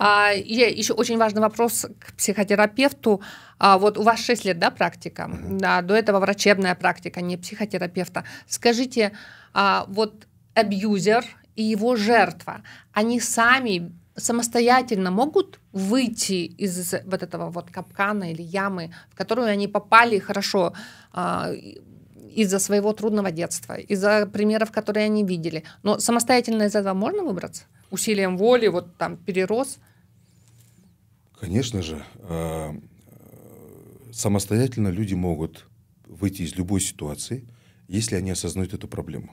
А, и еще очень важный вопрос к психотерапевту. А, вот у вас 6 лет, да, практика? mm Да, до этого врачебная практика, не психотерапевта. Скажите, а, вот абьюзер и его жертва, они сами самостоятельно могут выйти из вот этого вот капкана или ямы, в которую они попали хорошо э, из-за своего трудного детства, из-за примеров, которые они видели. Но самостоятельно из этого можно выбраться? Усилием воли, вот там перерос? Конечно же. А, самостоятельно люди могут выйти из любой ситуации, если они осознают эту проблему.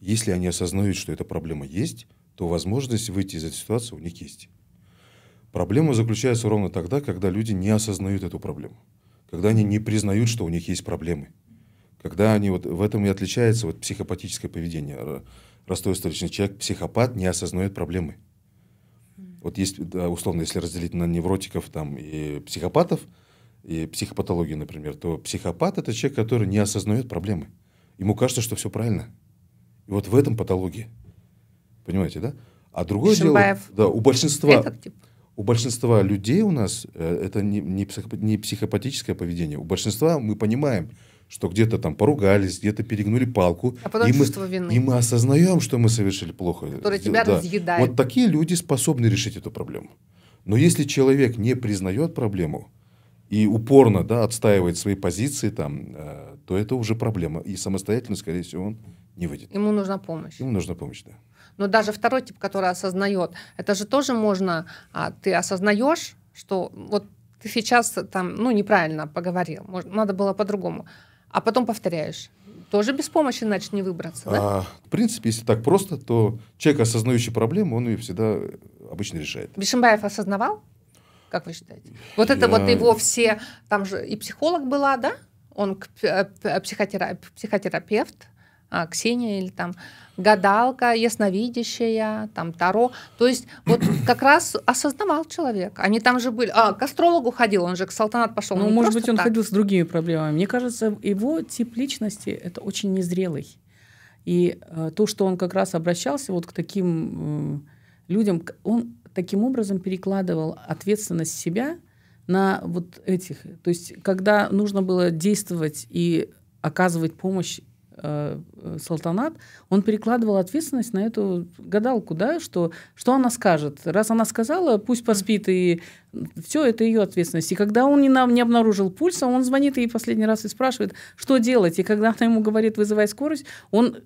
Если они осознают, что эта проблема есть, то возможность выйти из этой ситуации у них есть. Проблема заключается ровно тогда, когда люди не осознают эту проблему, когда они не признают, что у них есть проблемы, когда они вот в этом и отличается вот психопатическое поведение. Расстройство личности человек, психопат не осознает проблемы. Вот есть, да, условно, если разделить на невротиков там, и психопатов, и психопатологии, например, то психопат – это человек, который не осознает проблемы. Ему кажется, что все правильно. И вот в этом патология. Понимаете, да? А другое Шимбаев. дело, да, у большинства, у большинства людей у нас э, это не, не, психоп, не психопатическое поведение. У большинства мы понимаем, что где-то там поругались, где-то перегнули палку. А потом и чувство мы, вины. И мы осознаем, что мы совершили плохо. Которое тебя да. разъедает. Вот такие люди способны решить эту проблему. Но если человек не признает проблему и упорно да, отстаивает свои позиции, там, э, то это уже проблема. И самостоятельно, скорее всего, он не выйдет. Ему нужна помощь. Ему нужна помощь, да. Но даже второй тип, который осознает, это же тоже можно, а, ты осознаешь, что вот ты сейчас там, ну, неправильно поговорил, может, надо было по-другому, а потом повторяешь. Тоже без помощи, иначе не выбраться. Да? А, в принципе, если так просто, то человек, осознающий проблему, он ее всегда обычно решает. Бишимбаев осознавал? Как вы считаете? Вот это Я... вот его все, там же и психолог была, да? Он э, психотера... психотерапевт, а, Ксения или там гадалка, ясновидящая, там таро. То есть вот как раз осознавал человек. Они там же были. А, к астрологу ходил, он же к салтанат пошел. Ну, может быть, он так. ходил с другими проблемами. Мне кажется, его тип личности это очень незрелый. И э, то, что он как раз обращался вот к таким э, людям, он таким образом перекладывал ответственность себя на вот этих. То есть, когда нужно было действовать и оказывать помощь Э, э, салтанат, он перекладывал ответственность на эту гадалку, да, что, что она скажет. Раз она сказала, пусть поспит, и все, это ее ответственность. И когда он не, нам, не обнаружил пульса, он звонит ей последний раз и спрашивает, что делать. И когда она ему говорит, вызывай скорость, он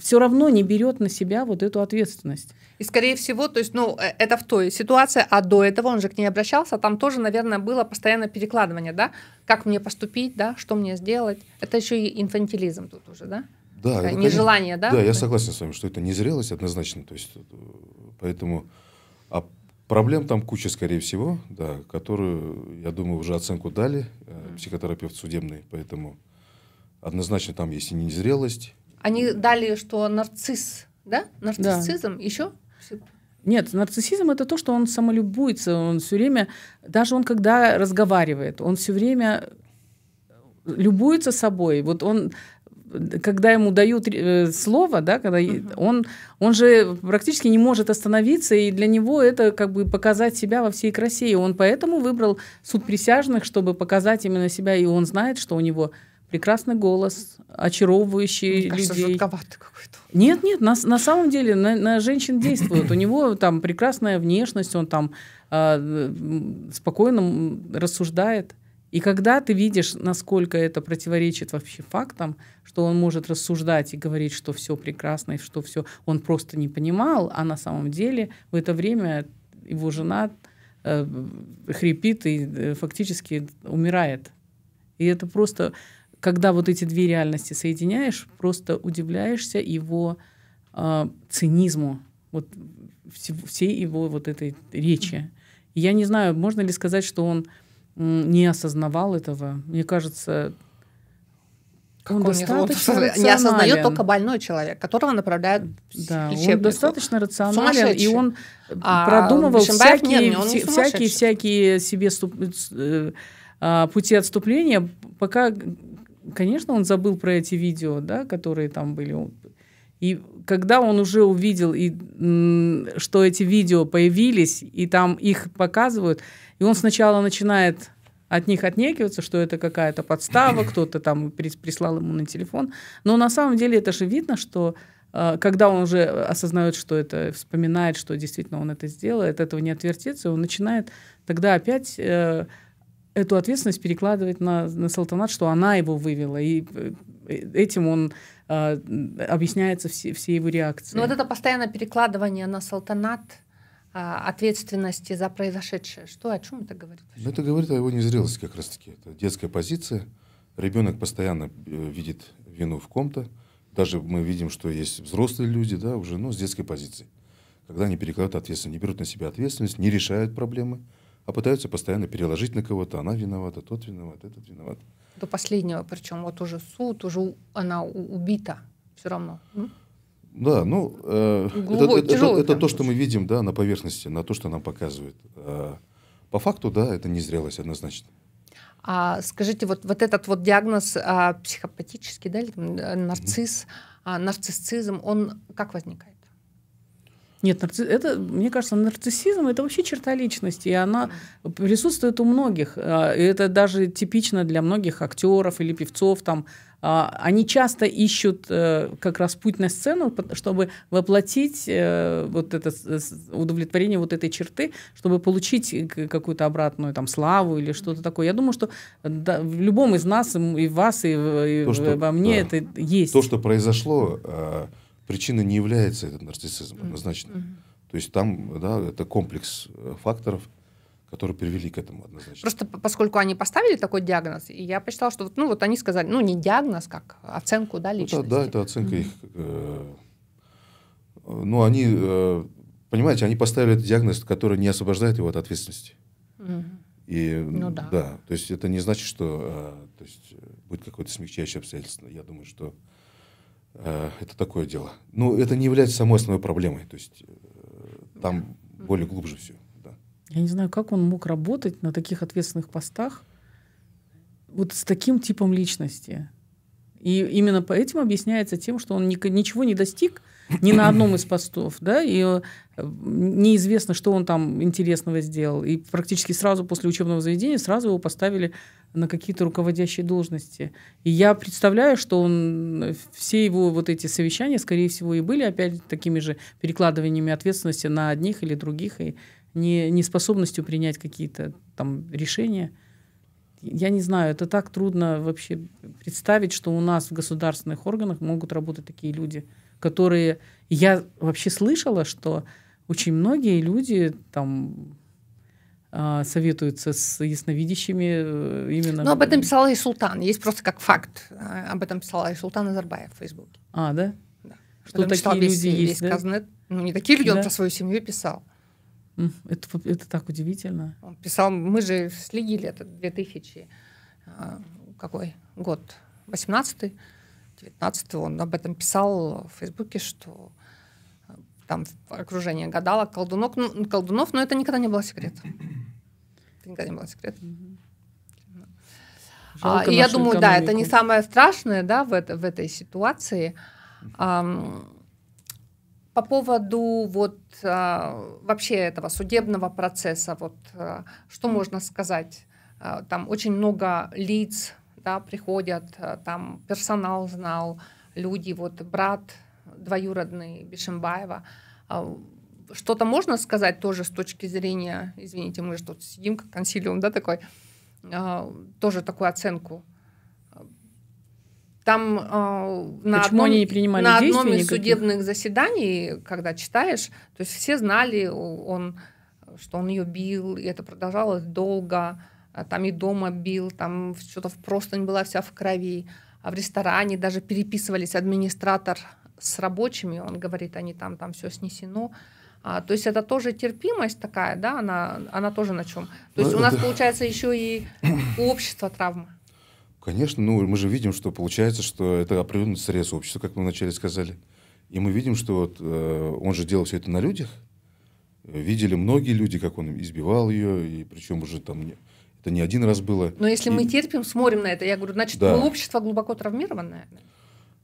все равно не берет на себя вот эту ответственность. И, скорее всего, то есть, ну, э, это в той ситуации, а до этого он же к ней обращался, там тоже, наверное, было постоянное перекладывание, да, как мне поступить, да, что мне сделать. Это еще и инфантилизм тут уже, да? Да. Э, это, Нежелание, конечно, да? Да, я согласен с вами, что это незрелость однозначно, то есть, э, поэтому... А проблем там куча, скорее всего, да, которую, я думаю, уже оценку дали э, психотерапевт судебный, поэтому однозначно там есть и незрелость, они дали, что нарцисс, да? Нарциссизм да. еще? Нет, нарциссизм это то, что он самолюбуется, он все время, даже он когда разговаривает, он все время любуется собой. Вот он когда ему дают э, слово, да, когда угу. он, он же практически не может остановиться, и для него это как бы показать себя во всей красе. И он поэтому выбрал суд присяжных, чтобы показать именно себя, и он знает, что у него прекрасный голос, очаровывающий Мне кажется, людей. жутковатый какой-то. Нет, нет, на, на самом деле на, на женщин действует. У него там прекрасная внешность, он там э, спокойно рассуждает. И когда ты видишь, насколько это противоречит вообще фактам, что он может рассуждать и говорить, что все прекрасно, и что все он просто не понимал, а на самом деле в это время его жена э, хрипит и э, фактически умирает. И это просто когда вот эти две реальности соединяешь, просто удивляешься его э, цинизму, вот всей его вот этой речи. Я не знаю, можно ли сказать, что он не осознавал этого. Мне кажется, как он, он достаточно не, осознает только больной человек, которого направляют да, в Он достаточно рационален, и он а, продумывал Бишенбаев всякие, нет, он всякие, всякие себе ступ, э, а, пути отступления, пока конечно, он забыл про эти видео, да, которые там были. И когда он уже увидел, и, что эти видео появились, и там их показывают, и он сначала начинает от них отнекиваться, что это какая-то подстава, кто-то там прислал ему на телефон. Но на самом деле это же видно, что э, когда он уже осознает, что это, вспоминает, что действительно он это сделал, от этого не отвертится, он начинает тогда опять э, эту ответственность перекладывать на, на Салтанат, что она его вывела. И э, этим он э, объясняется все, все его реакции. Но ну, вот это постоянное перекладывание на Салтанат а, ответственности за произошедшее. Что, о чем это говорит? Ну, это говорит о его незрелости как раз-таки. Это детская позиция. Ребенок постоянно э, видит вину в ком-то. Даже мы видим, что есть взрослые люди, да, уже, ну, с детской позиции. Когда они перекладывают ответственность, не берут на себя ответственность, не решают проблемы – а пытаются постоянно переложить на кого-то. Она виновата, тот виноват, этот виноват. До последнего, причем вот уже суд, уже она убита все равно. Да, ну, э, это, это, это, это то, что мы видим да, на поверхности, на то, что нам показывают. Э, по факту, да, это не зрелость однозначно. А скажите, вот, вот этот вот диагноз а, психопатический, да, или там, э, нарцисс, mm нарциссизм, он как возникает? Нет, нарци... это, мне кажется, нарциссизм это вообще черта личности, и она присутствует у многих. А, это даже типично для многих актеров или певцов. Там, а, они часто ищут э, как раз путь на сцену, чтобы воплотить э, вот это удовлетворение вот этой черты, чтобы получить какую-то обратную там славу или что-то такое. Я думаю, что да, в любом из нас, и в вас, и, и То, что, во мне да. это есть. То, что произошло а, причина не является этот нарциссизм однозначно. Mm-hmm. То есть там, да, это комплекс э, факторов, которые привели к этому однозначно. Просто поскольку они поставили такой диагноз, и я посчитала, что ну вот они сказали, ну не диагноз, как а оценку, да, ну личности. Это да, это оценка mm-hmm. их. Э, ну они, э, понимаете, они поставили этот диагноз, который не освобождает его от ответственности. Mm-hmm. И, ну да. да. То есть это не значит, что э, то есть, э, будет какое-то смягчающее обстоятельство. Я думаю, что Э, это такое дело. Но это не является самой основной проблемой. То есть э, там более глубже все. Да. Я не знаю, как он мог работать на таких ответственных постах вот с таким типом личности. И именно по этим объясняется тем, что он ничего не достиг ни на одном из постов, да, и э, неизвестно, что он там интересного сделал. И практически сразу после учебного заведения сразу его поставили на какие-то руководящие должности. И я представляю, что он, э, все его вот эти совещания, скорее всего, и были опять такими же перекладываниями ответственности на одних или других, и не, неспособностью принять какие-то там решения. Я не знаю, это так трудно вообще представить, что у нас в государственных органах могут работать такие люди, которые... Я вообще слышала, что очень многие люди там а, советуются с ясновидящими э, именно... Ну, об этом писала и Султан. Есть просто как факт. А, об этом писала и Султан Азарбаев в Фейсбуке. А, да? Да. Что такие весь, люди весь есть, Казнет. да? Ну, не такие люди, да? он про свою семью писал. Это, это так удивительно. Он писал, мы же следили, это 2000, а, какой год, 18-й, 19-й, он об этом писал в Фейсбуке, что там окружение гадалок, колдунок, ну, колдунов, но это никогда не было секретом. Это никогда не было секретом. а, и я думаю, экономику. да, это не самое страшное, да, в, это, в этой ситуации. А, по поводу вот а, вообще этого судебного процесса, вот а, что можно сказать? А, там очень много лиц, да, приходят, а, там персонал знал, люди, вот брат двоюродный Бишембаева а, Что-то можно сказать тоже с точки зрения, извините, мы же тут сидим как консилиум, да, такой, а, тоже такую оценку. Там а, на одном, они не принимали на одном из никаких? судебных заседаний, когда читаешь, то есть все знали, он, что он ее бил, и это продолжалось долго, там и дома бил, там что-то в простынь была вся в крови а в ресторане даже переписывались администратор с рабочими, он говорит, они там, там все снесено. А, то есть это тоже терпимость такая, да, она, она тоже на чем. То ну, есть да, у нас да. получается еще и общество общества травма. Конечно, ну мы же видим, что получается, что это определенный срез общества, как мы вначале сказали. И мы видим, что вот, э, он же делал все это на людях. Видели многие люди, как он избивал ее, и причем уже там не, это не один раз было. Но если и... мы терпим, смотрим на это, я говорю, значит, да. общество глубоко травмированное. Наверное.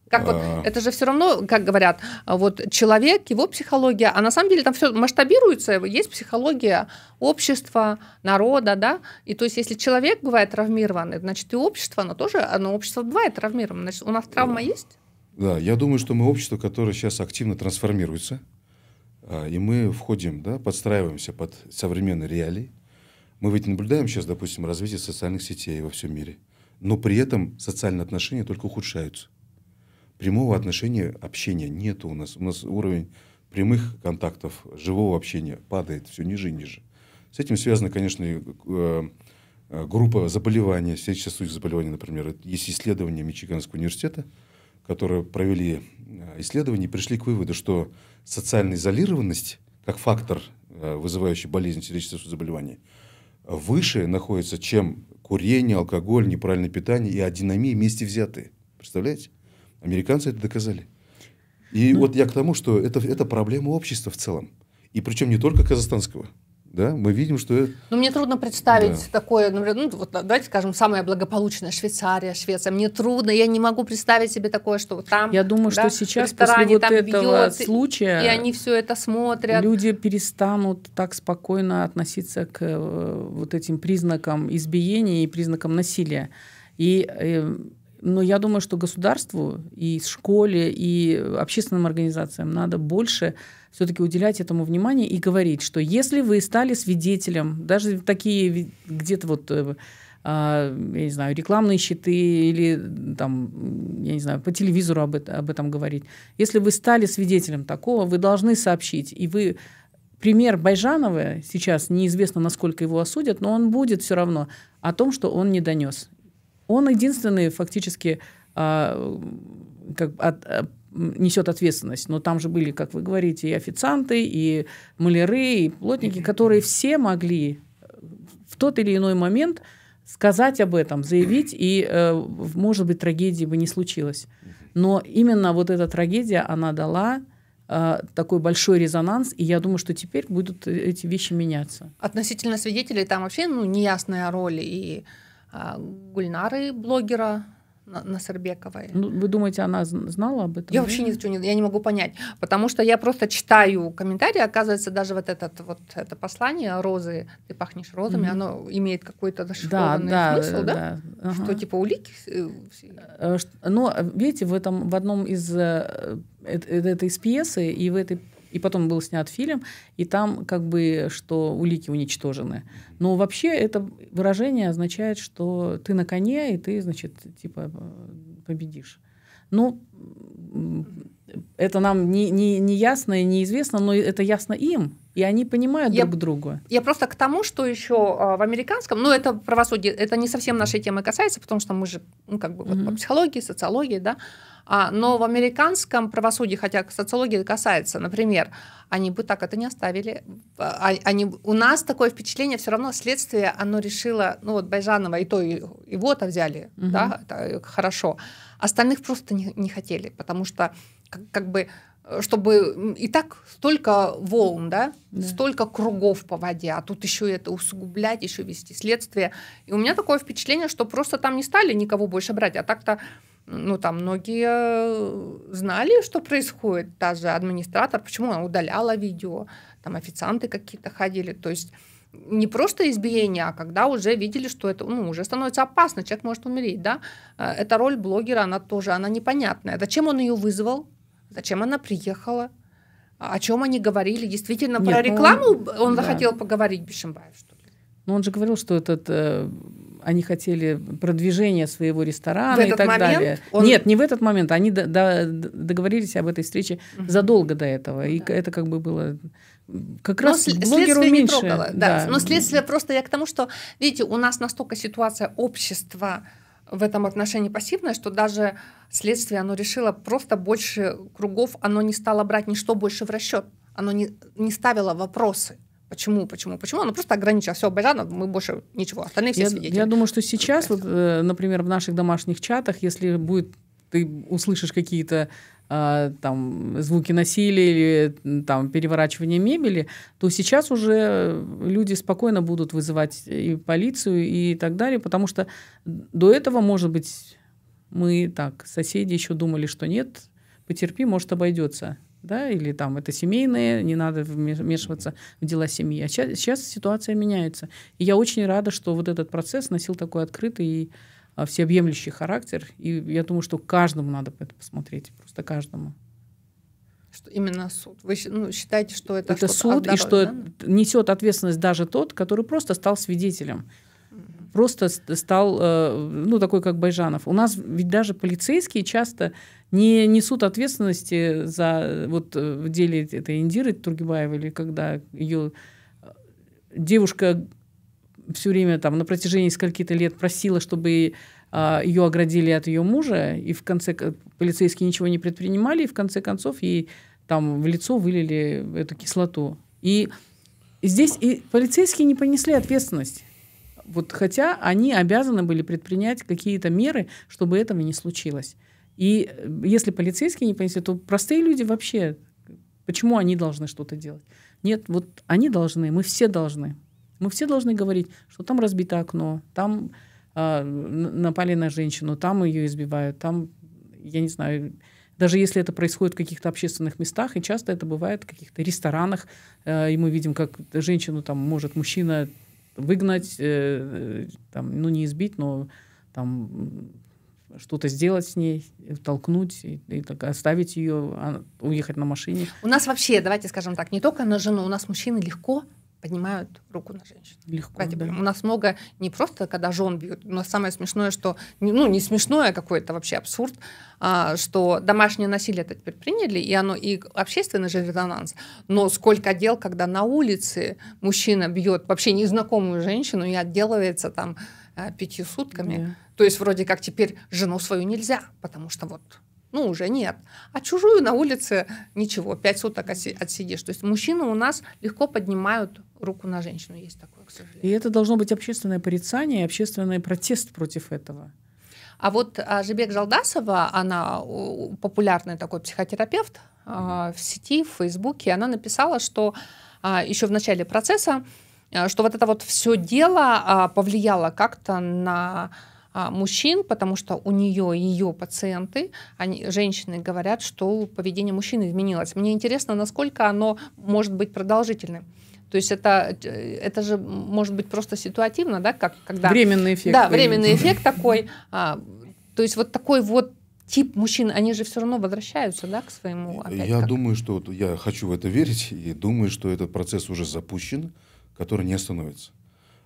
Как вот, а. это же все равно, как говорят, вот человек, его психология, а на самом деле там все масштабируется, есть психология общества, народа, да, и то есть если человек бывает травмирован, значит и общество, оно тоже, оно общество бывает травмировано, значит у нас травма есть? Да, я думаю, что мы общество, которое сейчас активно трансформируется, а, и мы входим, да, подстраиваемся под современные реалии. Мы ведь наблюдаем сейчас, допустим, развитие социальных сетей во всем мире, но при этом социальные отношения только ухудшаются прямого отношения общения нет у нас. У нас уровень прямых контактов, живого общения падает все ниже и ниже. С этим связана, конечно, и, э, группа заболеваний, сердечно-сосудистых заболеваний, например. Есть исследования Мичиганского университета, которые провели э, исследования и пришли к выводу, что социальная изолированность, как фактор, э, вызывающий болезнь сердечно-сосудистых заболеваний, выше находится, чем курение, алкоголь, неправильное питание и адинамия вместе взятые. Представляете? Американцы это доказали. И ну. вот я к тому, что это, это проблема общества в целом. И причем не только казахстанского. Да, мы видим, что... Ну, мне трудно представить да. такое, ну, вот, давайте скажем, самая благополучная Швейцария, Швеция. Мне трудно, я не могу представить себе такое, что там... Я думаю, да, что сейчас после вот этого бьет, случая... И они все это смотрят. Люди перестанут так спокойно относиться к э, вот этим признакам избиения и признакам насилия. И э, но я думаю, что государству и школе, и общественным организациям надо больше все-таки уделять этому внимание и говорить, что если вы стали свидетелем, даже такие где-то вот э, а, я не знаю, рекламные щиты или там, я не знаю, по телевизору об, это, об этом говорить. Если вы стали свидетелем такого, вы должны сообщить. И вы пример Байжанова сейчас неизвестно, насколько его осудят, но он будет все равно о том, что он не донес. Он единственный фактически а, как, от, э, несет ответственность. Но там же были, как вы говорите, и официанты, и маляры, и плотники, которые все могли э, в тот или иной момент сказать об этом, заявить, и, э, может быть, трагедии бы не случилось. Но именно вот эта трагедия, она дала такой большой резонанс, и я думаю, что теперь будут эти вещи меняться. Относительно свидетелей там вообще ну, неясная роль и а, Гульнары, блогера Насарбековой. Ну, вы думаете, она знала об этом? Я вообще ничего не, я не могу понять, потому что я просто читаю комментарии, оказывается, даже вот этот вот это послание розы, ты пахнешь розами, mm-hmm. оно имеет какой-то зашифрованный да, смысл, да? да? Ага. Что типа улики? Э, э, э, ну, видите, в этом в одном из этой из пьесы и в этой и потом был снят фильм, и там как бы, что улики уничтожены. Но вообще это выражение означает, что ты на коне, и ты, значит, типа победишь. Ну, это нам не, не, не ясно и неизвестно, но это ясно им, и они понимают я, друг друга. Я просто к тому, что еще а, в американском, ну это правосудие, это не совсем нашей темы касается, потому что мы же ну, как бы угу. вот, по психологии, социологии, да, а, но в американском правосудии, хотя социологии касается, например, они бы так это не оставили. а, а Они, у нас такое впечатление, все равно следствие, оно решило, ну вот Байжанова и то, и, и вот взяли, угу. да, это хорошо. Остальных просто не, не хотели, потому что как, как бы э, чтобы и так столько волн, да? да, столько кругов по воде, а тут еще это усугублять, еще вести следствие. И у меня такое впечатление, что просто там не стали никого больше брать, а так-то ну, там многие э, знали, что происходит, даже администратор, почему она удаляла видео, там официанты какие-то ходили, то есть не просто избиение, а когда уже видели, что это ну, уже становится опасно, человек может умереть, да, а, эта роль блогера, она тоже, она непонятная. Зачем он ее вызвал? Зачем она приехала? А о чем они говорили? Действительно, Нет, про ну, рекламу он, он да. захотел поговорить, Бешимбаев, что ли? Ну, он же говорил, что этот э они хотели продвижение своего ресторана в этот и так момент далее. Он... Нет, не в этот момент. Они до, до, договорились об этой встрече угу. задолго до этого. Ну да. И это как бы было как но раз блогеру меньше. Не трогало, да. да. Но следствие просто я к тому, что, видите, у нас настолько ситуация общества в этом отношении пассивная, что даже следствие оно решило просто больше кругов, оно не стало брать ничто больше в расчет, оно не, не ставило вопросы. Почему, почему, почему? Оно просто ограничило. Все, Байрана, мы больше ничего. Остальные все я, свидетели. Я думаю, что сейчас, вот, э, например, в наших домашних чатах, если будет ты услышишь какие-то а, там, звуки насилия или там, переворачивания мебели, то сейчас уже люди спокойно будут вызывать и полицию и так далее, потому что до этого, может быть, мы так, соседи еще думали, что нет, потерпи, может, обойдется. Да, или там это семейное, не надо вмешиваться в дела семьи. А сейчас, сейчас ситуация меняется. И я очень рада, что вот этот процесс носил такой открытый и а, всеобъемлющий характер. И я думаю, что каждому надо это посмотреть, просто каждому. Что именно суд. Вы ну, считаете, что это это суд отдалось, и что да? несет ответственность даже тот, который просто стал свидетелем, mm просто стал э, ну такой как Байжанов. У нас ведь даже полицейские часто не несут ответственности за э, вот э, в деле этой Индиры Тургибаевой или когда ее девушка все время там на протяжении скольки-то лет просила, чтобы а, ее оградили от ее мужа, и в конце полицейские ничего не предпринимали, и в конце концов ей там в лицо вылили эту кислоту. И здесь и полицейские не понесли ответственность. Вот, хотя они обязаны были предпринять какие-то меры, чтобы этого не случилось. И э, если полицейские не понесли, то простые люди вообще, почему они должны что-то делать? Нет, вот они должны, мы все должны. Мы все должны говорить, что там разбито окно, там э, напали на женщину, там ее избивают, там, я не знаю, даже если это происходит в каких-то общественных местах, и часто это бывает в каких-то ресторанах, э, и мы видим, как женщину там может мужчина выгнать, э, э там, ну не избить, но там что-то сделать с ней, толкнуть, и, и так, оставить ее, а, уехать на машине. У нас вообще, давайте скажем так, не только на жену, у нас мужчины легко поднимают руку на женщин. Легко. Кстати, да. У нас много не просто, когда жен бьют, но самое смешное, что, ну, не смешное, а какой-то вообще абсурд, а, что домашнее насилие это теперь приняли, и оно и общественный же резонанс. Но сколько дел, когда на улице мужчина бьет вообще незнакомую женщину и отделывается там э, пятью сутками. Да. То есть вроде как теперь жену свою нельзя, потому что вот ну, уже нет. А чужую на улице ничего, пять суток отсидишь. То есть мужчины у нас легко поднимают руку на женщину. Есть такое, к сожалению. И это должно быть общественное порицание, общественный протест против этого. А вот а, Жебек Жалдасова, она популярный такой психотерапевт а, в сети, в Фейсбуке, она написала, что а, еще в начале процесса, что вот это вот все дело повлияло как-то на а, мужчин, потому что у нее ее пациенты, они, женщины говорят, что поведение мужчины изменилось. Мне интересно, насколько оно может быть продолжительным. То есть это, э, это же может быть просто ситуативно, да, как, когда... Временный эффект. Да, временный эффект такой. А, то есть вот такой вот тип мужчин, они же все равно возвращаются, да, к своему... я как... думаю, что я хочу в это верить и думаю, что этот процесс уже запущен, который не остановится.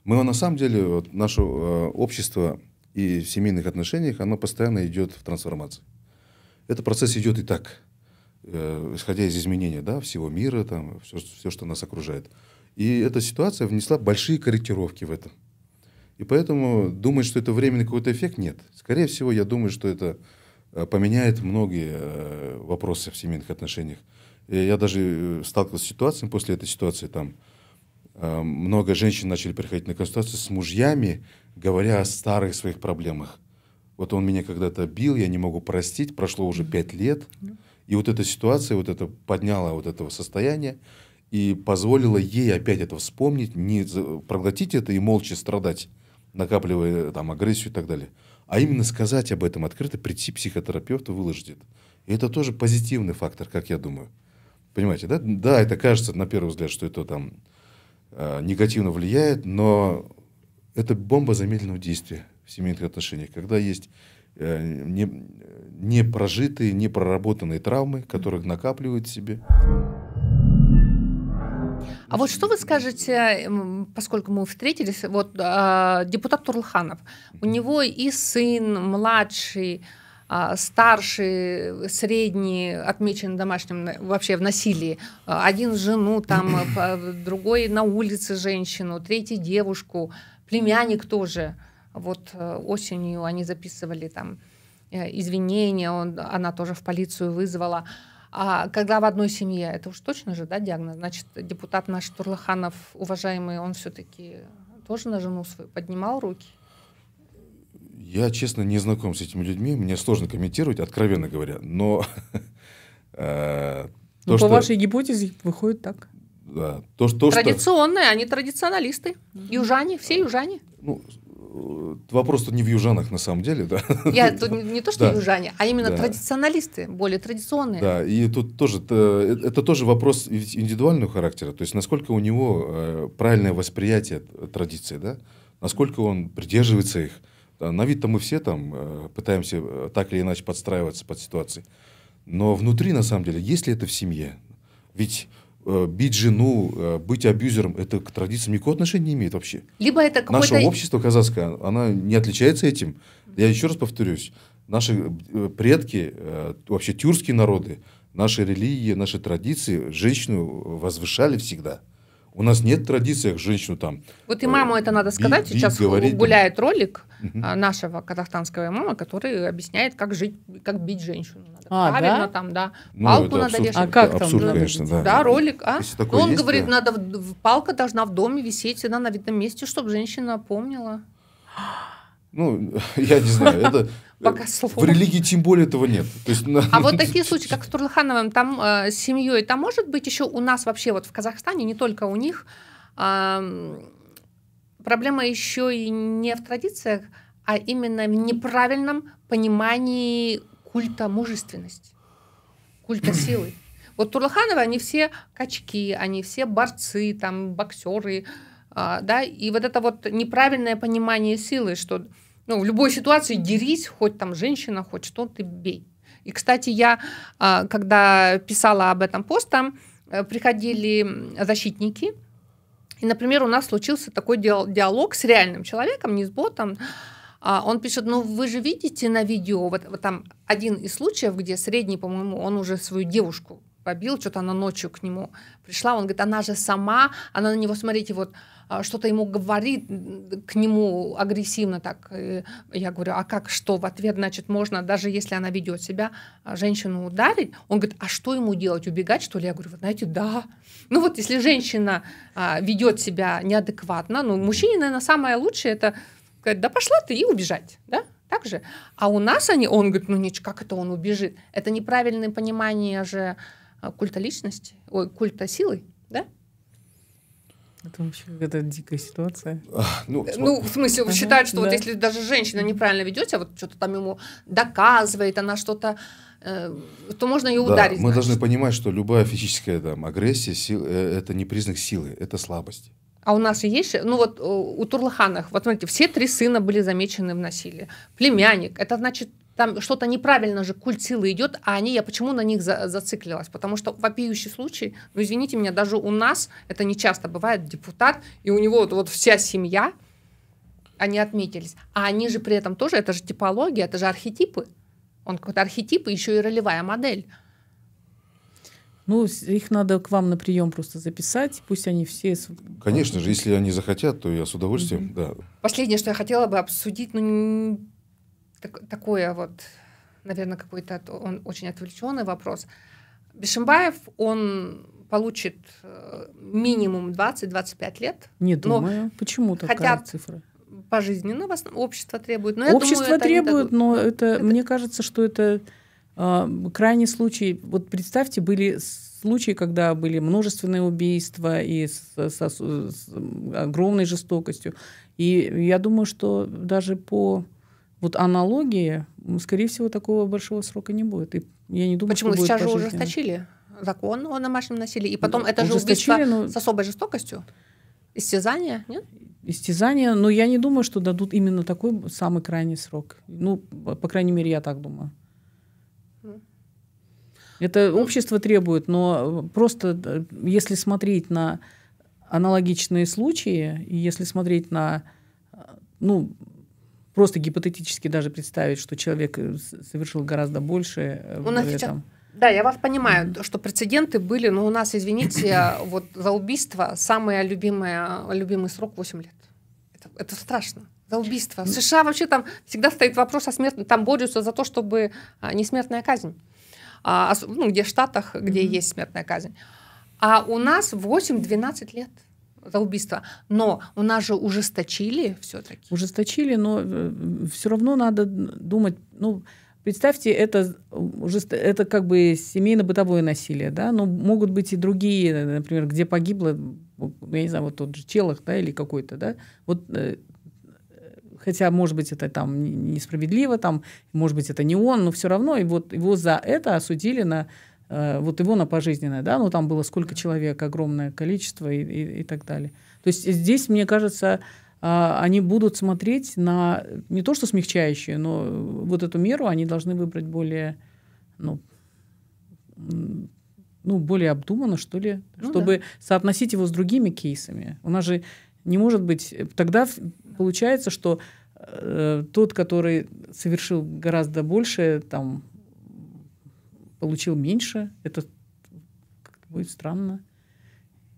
Мы на самом деле, вот, наше э, общество и в семейных отношениях, оно постоянно идет в трансформации. Этот процесс идет и так, э, исходя из изменения да, всего мира, там, все, все, что нас окружает. И эта ситуация внесла большие корректировки в это. И поэтому думать, что это временный какой-то эффект, нет. Скорее всего, я думаю, что это э, поменяет многие э, вопросы в семейных отношениях. И я даже сталкивался с ситуацией после этой ситуации, там, Э, много женщин начали приходить на консультацию с мужьями, говоря о старых своих проблемах. Вот он меня когда-то бил, я не могу простить, прошло уже пять лет. И вот эта ситуация, вот это подняла вот этого состояния и позволила ей опять это вспомнить, не проглотить это и молча страдать, накапливая там агрессию и так далее. А именно сказать об этом открыто, прийти психотерапевту, выложить это. И это тоже позитивный фактор, как я думаю. Понимаете, да? Да, это кажется на первый взгляд, что это там Э, негативно влияет, но это бомба замедленного действия в семейных отношениях, когда есть э, не, не прожитые, не проработанные травмы, которых накапливают в себе. А вот что вы скажете, эм, поскольку мы встретились, вот э, депутат Турлханов, у него и сын младший, а старший, средний отмечен домашним вообще в насилии, один жену, там, [CLEARS THROAT] другой на улице женщину, третий девушку, племянник тоже. Вот э, осенью они записывали там э, извинения, он, она тоже в полицию вызвала. А когда в одной семье, это уж точно же, да, диагноз, значит, депутат наш Турлаханов, уважаемый, он все-таки тоже на жену свою поднимал руки? Я, честно, не знаком с этими людьми. Мне сложно комментировать, откровенно говоря. Но... [LAUGHS] Э, ну, то, по вашей гипотезе выходит так. Да. То, что, Традиционные, что... они традиционалисты. Южане, все э, южане. Ну, э, вопрос-то не в южанах на самом деле, да. Я тут не то, что да. южане, а именно да. традиционалисты, более традиционные. Да, и тут тоже это тоже вопрос индивидуального характера, то есть насколько у него правильное восприятие традиций, да, насколько он придерживается их, Э, на вид-то мы все там э, пытаемся э, так или иначе подстраиваться под ситуации. Но внутри, на самом деле, есть ли это в семье? Ведь бить жену, быть абьюзером, это к традициям никакого отношения не имеет вообще. Либо это Наше общество казахское, оно не отличается этим. Я еще раз повторюсь, наши предки, вообще тюркские народы, наши религии, наши традиции женщину возвышали всегда. У нас нет традициях женщину там. Вот и маму э, это надо сказать. Бить, Сейчас говорить, гуляет там. ролик а, нашего казахстанского мама, который объясняет, как жить, как бить женщину. Надо. А, Правильно да? там, да. Ну, Палку надо абсурд, вешать. А как там? Абсурд, конечно, да. Да, ролик. А? Но он есть, говорит, да. надо палка должна в доме висеть всегда на видном месте, чтобы женщина помнила. Ну, [LAUGHS] я не знаю, это... [LAUGHS] Пока В религии тем более этого нет. То есть, на... А вот такие [LAUGHS] случаи, как с Турлыхановым, там э, с семьей, там может быть еще у нас вообще вот в Казахстане, не только у них, э, проблема еще и не в традициях, а именно в неправильном понимании культа мужественности, культа [CLEARS THROAT] силы. Вот Турлыхановы, они все качки, они все борцы, там, боксеры, а, да, и вот это вот неправильное понимание силы, что ну, в любой ситуации дерись, хоть там женщина, хоть что, ты бей. И, кстати, я, а, когда писала об этом пост, там э, приходили защитники, и, например, у нас случился такой диалог с реальным человеком, не с ботом. А, он пишет, ну вы же видите на видео, вот, вот там один из случаев, где средний, по-моему, он уже свою девушку побил, что-то она ночью к нему пришла, он говорит, она же сама, она на него, смотрите, вот а, что-то ему говорит, к нему агрессивно так. Э, я говорю, а как, что? В ответ, значит, можно, даже если она ведет себя, а, женщину ударить. Он говорит, а что ему делать, убегать, что ли? Я говорю, вы знаете, да. Ну вот, если женщина а, ведет себя неадекватно, ну, мужчине, наверное, самое лучшее это говорит, да пошла ты и убежать, да? также. А у нас они, он говорит, ну нич, как это он убежит? Это неправильное понимание же культа личности, ой, культа силы, да? Это вообще какая-то дикая ситуация. А, ну, э, ну, в смысле, вы считаете, что да. вот если даже женщина неправильно ведется, а вот что-то там ему доказывает, она что-то э, то можно ее да, ударить. Мы значит. должны понимать, что любая физическая там, агрессия сил, э, это не признак силы, это слабость. А у нас есть, ну вот у Турлаханах, вот смотрите, все три сына были замечены в насилии. Племянник, это значит там что-то неправильно же культ силы идет, а они, я почему на них за, зациклилась? Потому что вопиющий случай, ну извините меня, даже у нас это не часто бывает, депутат, и у него вот, вот вся семья, они отметились. А они же при этом тоже, это же типология, это же архетипы. Он какой-то архетип и еще и ролевая модель. Ну, их надо к вам на прием просто записать, пусть они все... Конечно же, если они захотят, то я с удовольствием, mm-hmm. да. Последнее, что я хотела бы обсудить, ну, так, такое вот, наверное, какой-то он очень отвлеченный вопрос. Бешимбаев, он получит э, минимум 20-25 лет. Не думаю. Почему такая хотят цифра? Пожизненно в основном, общество требует. Но общество думаю, требует, но это, это мне кажется, что это э, крайний случай. Вот представьте, были случаи, когда были множественные убийства и с, с, с огромной жестокостью. И я думаю, что даже по вот аналогии, скорее всего, такого большого срока не будет. И я не думаю, Почему? Что Сейчас будет же ужесточили закон о домашнем насилии. И потом ну, это же убийство но... с особой жестокостью. Истязание, нет? Истязание, но я не думаю, что дадут именно такой самый крайний срок. Ну, по крайней мере, я так думаю. Это общество требует, но э, просто э, если смотреть на аналогичные случаи, и если смотреть на э, ну, просто гипотетически даже представить, что человек э, совершил гораздо больше. Э, у этом. сейчас да, я вас понимаю, что прецеденты были, но у нас, извините, [CLEARS THROAT] э, вот за убийство самый любимый, любимый срок 8 лет. Это, это страшно. За убийство. В США вообще там всегда стоит вопрос о смертном, там борются за то, чтобы а, не казнь. А, ну, где в Штатах, где mm-hmm. есть смертная казнь. А у нас 8-12 лет за убийство. Но у нас же ужесточили все-таки. Ужесточили, но э, все равно надо думать, ну, Представьте, это, уже это как бы семейно-бытовое насилие, да, но могут быть и другие, например, где погибло, ну, я не знаю, вот тот же Челах, да, или какой-то, да, вот э, хотя, может быть, это там несправедливо, там, может быть, это не он, но все равно и вот его за это осудили на Э, вот его на пожизненное, да, ну там было сколько человек, огромное количество и, и, и так далее. То есть здесь, мне кажется, а, они будут смотреть на не то что смягчающие, но вот эту меру они должны выбрать более, ну, ну более обдуманно, что ли, ну, чтобы да. соотносить его с другими кейсами. У нас же не может быть... Тогда получается, что э, тот, который совершил гораздо больше, там, получил меньше, это будет странно.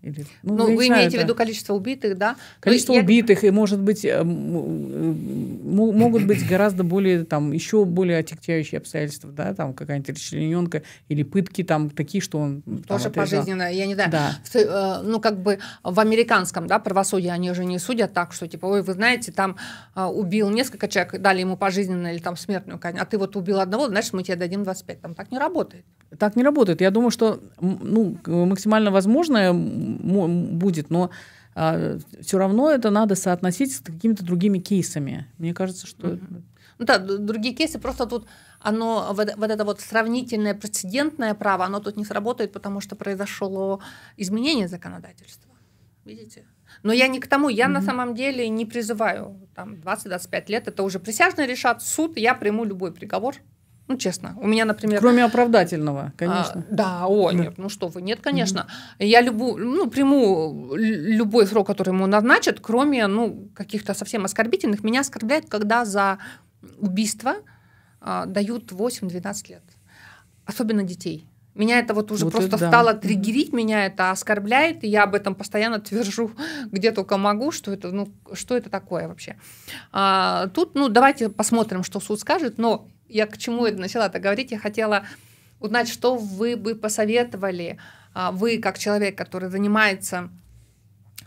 Или, ну, ну вы имеете да. в виду количество убитых, да? Ну, количество ну, убитых, я... и, может быть, э, э, могут быть гораздо более, там, еще более отягчающие обстоятельства, да, там, какая-нибудь расчлененка или пытки, там, такие, что он... Тоже там, пожизненно, я не знаю. Да. В, э, ну, как бы в американском, да, правосудии они уже не судят так, что, типа, ой, вы знаете, там э, убил несколько человек, дали ему пожизненно или там смертную казнь, а ты вот убил одного, значит, мы тебе дадим 25. Там так не работает. Так не работает. Я думаю, что, ну, максимально возможное будет, но а, все равно это надо соотносить с какими-то другими кейсами. Мне кажется, что... Mm Ну да, другие кейсы, просто тут оно, вот, вот это вот сравнительное прецедентное право, оно тут не сработает, потому что произошло изменение законодательства. Видите? Но я не к тому, я mm на самом деле не призываю, там, 20-25 лет, это уже присяжные решат, суд, я приму любой приговор, ну, честно. У меня, например... Кроме оправдательного, а, конечно. А, да, о, да. нет, ну что вы, нет, конечно. Mm-hmm. Я любу, ну, приму любой срок, который ему назначат, кроме, ну, каких-то совсем оскорбительных. Меня оскорбляет, когда за убийство а, дают 8-12 лет. Особенно детей. Меня это вот уже вот просто да. стало триггерить, меня это оскорбляет, и я об этом постоянно твержу, [LAUGHS] где только могу, что это, ну, что это такое вообще. А, тут, ну, давайте посмотрим, что суд скажет, но я к чему это начала это говорить, я хотела узнать, что вы бы посоветовали, а, вы как человек, который занимается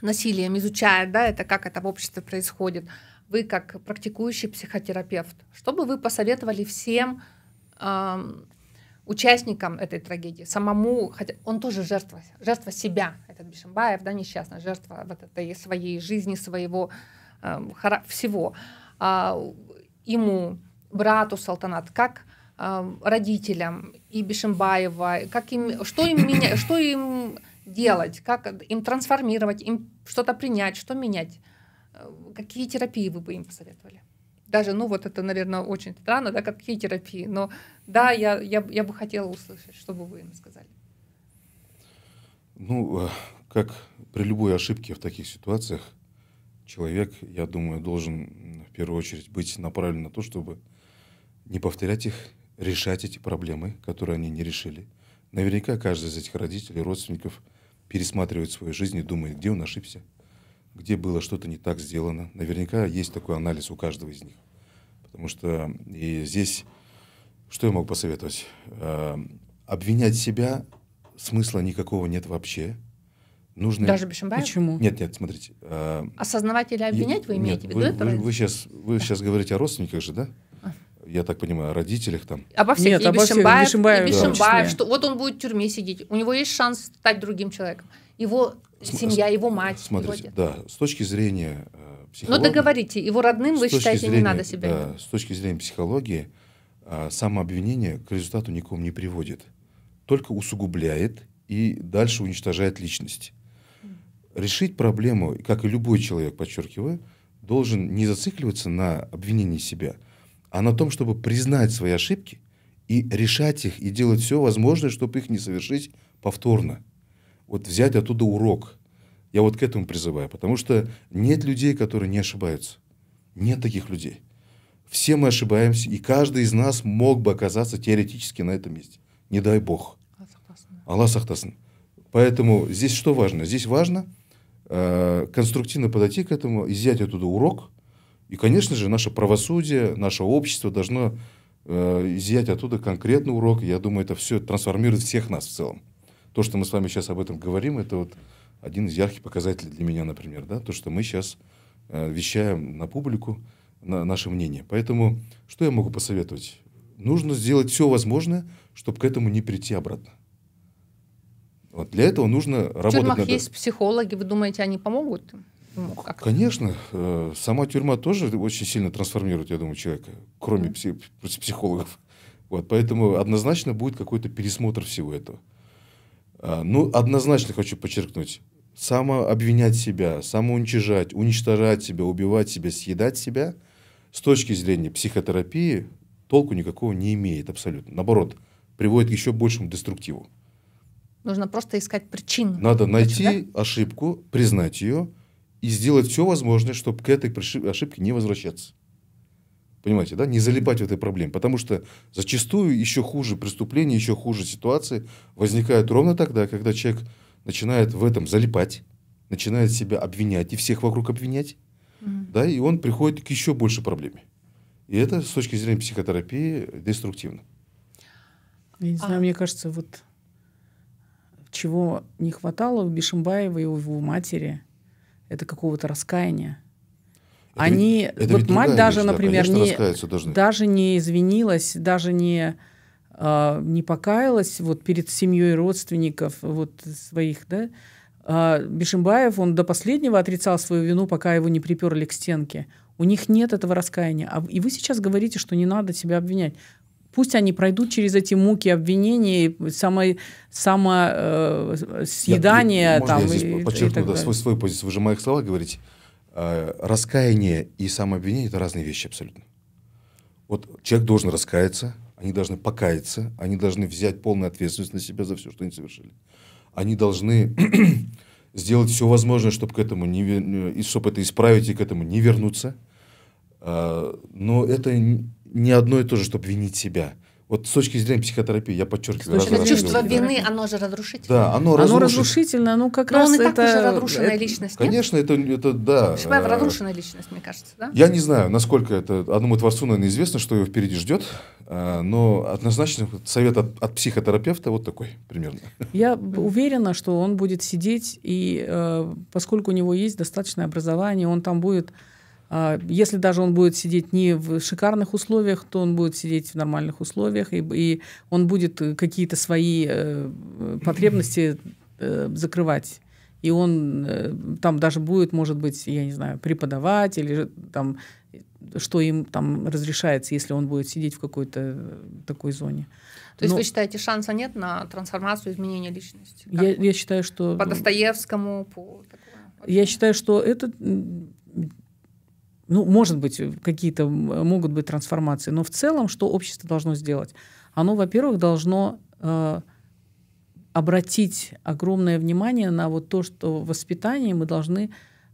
насилием, изучает, да, это как это в обществе происходит, вы как практикующий психотерапевт, что бы вы посоветовали всем участникам этой трагедии, самому, хотя он тоже жертва, жертва себя, этот Бишимбаев, да, несчастная жертва вот этой своей жизни, своего э, всего. Э, ему брату Салтанат, как э, родителям и как им, что им меня, что им делать, как им трансформировать, им что-то принять, что менять, э, какие терапии вы бы им посоветовали? Даже, ну вот это, наверное, очень странно, да, какие терапии, но да, я, я, я бы хотела услышать, что бы вы им сказали. Ну, э, как при любой ошибке в таких ситуациях, человек, я думаю, должен в первую очередь быть направлен на то, чтобы не повторять их, решать эти проблемы, которые они не решили. Наверняка каждый из этих родителей, родственников пересматривает свою жизнь и думает, где он ошибся, где было что-то не так сделано. Наверняка есть такой анализ у каждого из них. Потому что и здесь, что я могу посоветовать? Э, обвинять себя смысла никакого нет вообще. Нужно... Даже Бешимбаев? Почему? Нет, нет, смотрите. Э, Осознавать или обвинять вы имеете нет, в виду? Вы, вы, вы, сейчас, вы сейчас говорите о родственниках же, да? я так понимаю, о родителях там. Обо всех. Нет, и обо Бишимбаев, всех. Бишимбаев, и Бишимбаев да. что вот он будет в тюрьме сидеть. У него есть шанс стать другим человеком. Его См- семья, его мать. Смотрите, его... да, с точки зрения э, ну, психологии... Ну, договорите, его родным вы считаете, зрения, не надо себя... Да, с точки зрения психологии, э, самообвинение к результату никому не приводит. Только усугубляет и дальше уничтожает личность. Решить проблему, как и любой человек, подчеркиваю, должен не зацикливаться на обвинении себя – а на том, чтобы признать свои ошибки и решать их, и делать все возможное, чтобы их не совершить повторно. Вот взять оттуда урок. Я вот к этому призываю, потому что нет людей, которые не ошибаются. Нет таких людей. Все мы ошибаемся, и каждый из нас мог бы оказаться теоретически на этом месте. Не дай Бог. Аллах Сахтасн. Поэтому здесь что важно? Здесь важно э, конструктивно подойти к этому, взять оттуда урок – и, конечно же, наше правосудие, наше общество должно э, изъять оттуда конкретный урок. Я думаю, это все трансформирует всех нас в целом. То, что мы с вами сейчас об этом говорим, это вот один из ярких показателей для меня, например, да, то, что мы сейчас э, вещаем на публику на наше мнение. Поэтому что я могу посоветовать? Нужно сделать все возможное, чтобы к этому не прийти обратно. Вот для этого нужно в работать. В тюрьмах над... есть психологи, вы думаете, они помогут ну, как? Конечно, э, сама тюрьма тоже очень сильно трансформирует, я думаю, человека, кроме mm-hmm. психологов. [LAUGHS] Вот, поэтому однозначно будет какой-то пересмотр всего этого. А, ну, однозначно хочу подчеркнуть, само обвинять себя, самоуничижать, уничтожать себя, убивать себя, съедать себя с точки зрения психотерапии толку никакого не имеет абсолютно. Наоборот, приводит к еще большему деструктиву. Нужно просто искать причину. Надо найти да? ошибку, признать ее, и сделать все возможное, чтобы к этой ошибке не возвращаться. Понимаете, да? Не залипать в этой проблеме. Потому что зачастую еще хуже преступления, еще хуже ситуации возникают ровно тогда, когда человек начинает в этом залипать, начинает себя обвинять и всех вокруг обвинять, Mm -hmm. да, и он приходит к еще большей проблеме. И это с точки зрения психотерапии деструктивно. Я не знаю, а... мне кажется, вот чего не хватало у Бишимбаева и у его матери – это какого-то раскаяния. Это Они, ведь, это вот ведь мать даже, вещь, например, да, не, даже не извинилась, даже не э, не покаялась вот перед семьей родственников вот своих, да. Э, Бишимбаев он до последнего отрицал свою вину, пока его не приперли к стенке. У них нет этого раскаяния. А, и вы сейчас говорите, что не надо себя обвинять пусть они пройдут через эти муки обвинений, самое, самое Э, там, я здесь и, подчеркну и да, свой, свою позицию. Вы же в моих словах говорите, э, раскаяние и самообвинение – это разные вещи абсолютно. Вот человек должен раскаяться, они должны покаяться, они должны взять полную ответственность на себя за все, что они совершили. Они должны [CLEARS THROAT] сделать все возможное, чтобы к этому не, чтобы это исправить и к этому не вернуться. Э, но это не одно и то же, чтобы винить себя. Вот с точки зрения психотерапии, я подчеркиваю. Есть, это чувство вины, оно же разрушительно. Да, оно, оно разрушительное, разрушительно, ну, оно как Но раз он и это... так уже разрушенная это, личность, Конечно, это, это да. Швайв разрушенная личность, мне кажется, да? Я не знаю, насколько это... Одному творцу, наверное, известно, что его впереди ждет, а, но однозначно совет от, от психотерапевта вот такой примерно. Я уверена, что он будет сидеть, и э, поскольку у него есть достаточное образование, он там будет а, если даже он будет сидеть не в шикарных условиях, то он будет сидеть в нормальных условиях, и, и он будет э, какие-то свои э, потребности э, закрывать. И он э, там даже будет, может быть, я не знаю, преподавать или там, что им там разрешается, если он будет сидеть в какой-то э, такой зоне. То есть Но... вы считаете, шанса нет на трансформацию, изменение личности? Я, я считаю, что... По Достоевскому, по... такому. Я считаю, что это ну, может быть, э, какие-то могут быть трансформации, но в целом, что общество должно сделать? Оно, во-первых, должно э, обратить огромное внимание на вот то, что в воспитании мы должны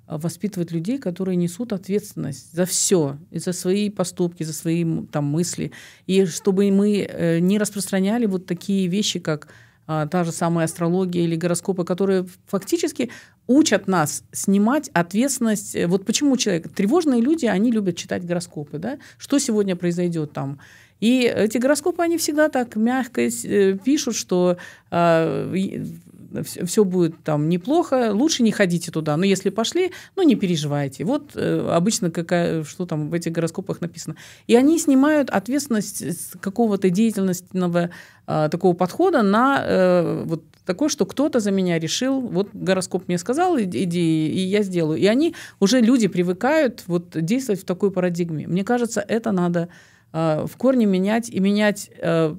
э, воспитывать людей, которые несут ответственность за все, и за свои поступки, за свои там, мысли, и чтобы мы э, не распространяли вот такие вещи, как а, та же самая астрология или гороскопы, которые фактически учат нас снимать ответственность. Э, вот почему человек... Тревожные люди, они любят читать гороскопы, да? Что сегодня произойдет там? И эти гороскопы, они всегда так мягко э, пишут, что а, все, все будет там неплохо, лучше не ходите туда. Но если пошли, ну не переживайте. Вот э, обычно какая, что там в этих гороскопах написано. И они снимают ответственность с какого-то деятельностного э, такого подхода на э, вот такое, что кто-то за меня решил, вот гороскоп мне сказал, иди, и я сделаю. И они уже люди привыкают вот действовать в такой парадигме. Мне кажется, это надо э, в корне менять и менять э,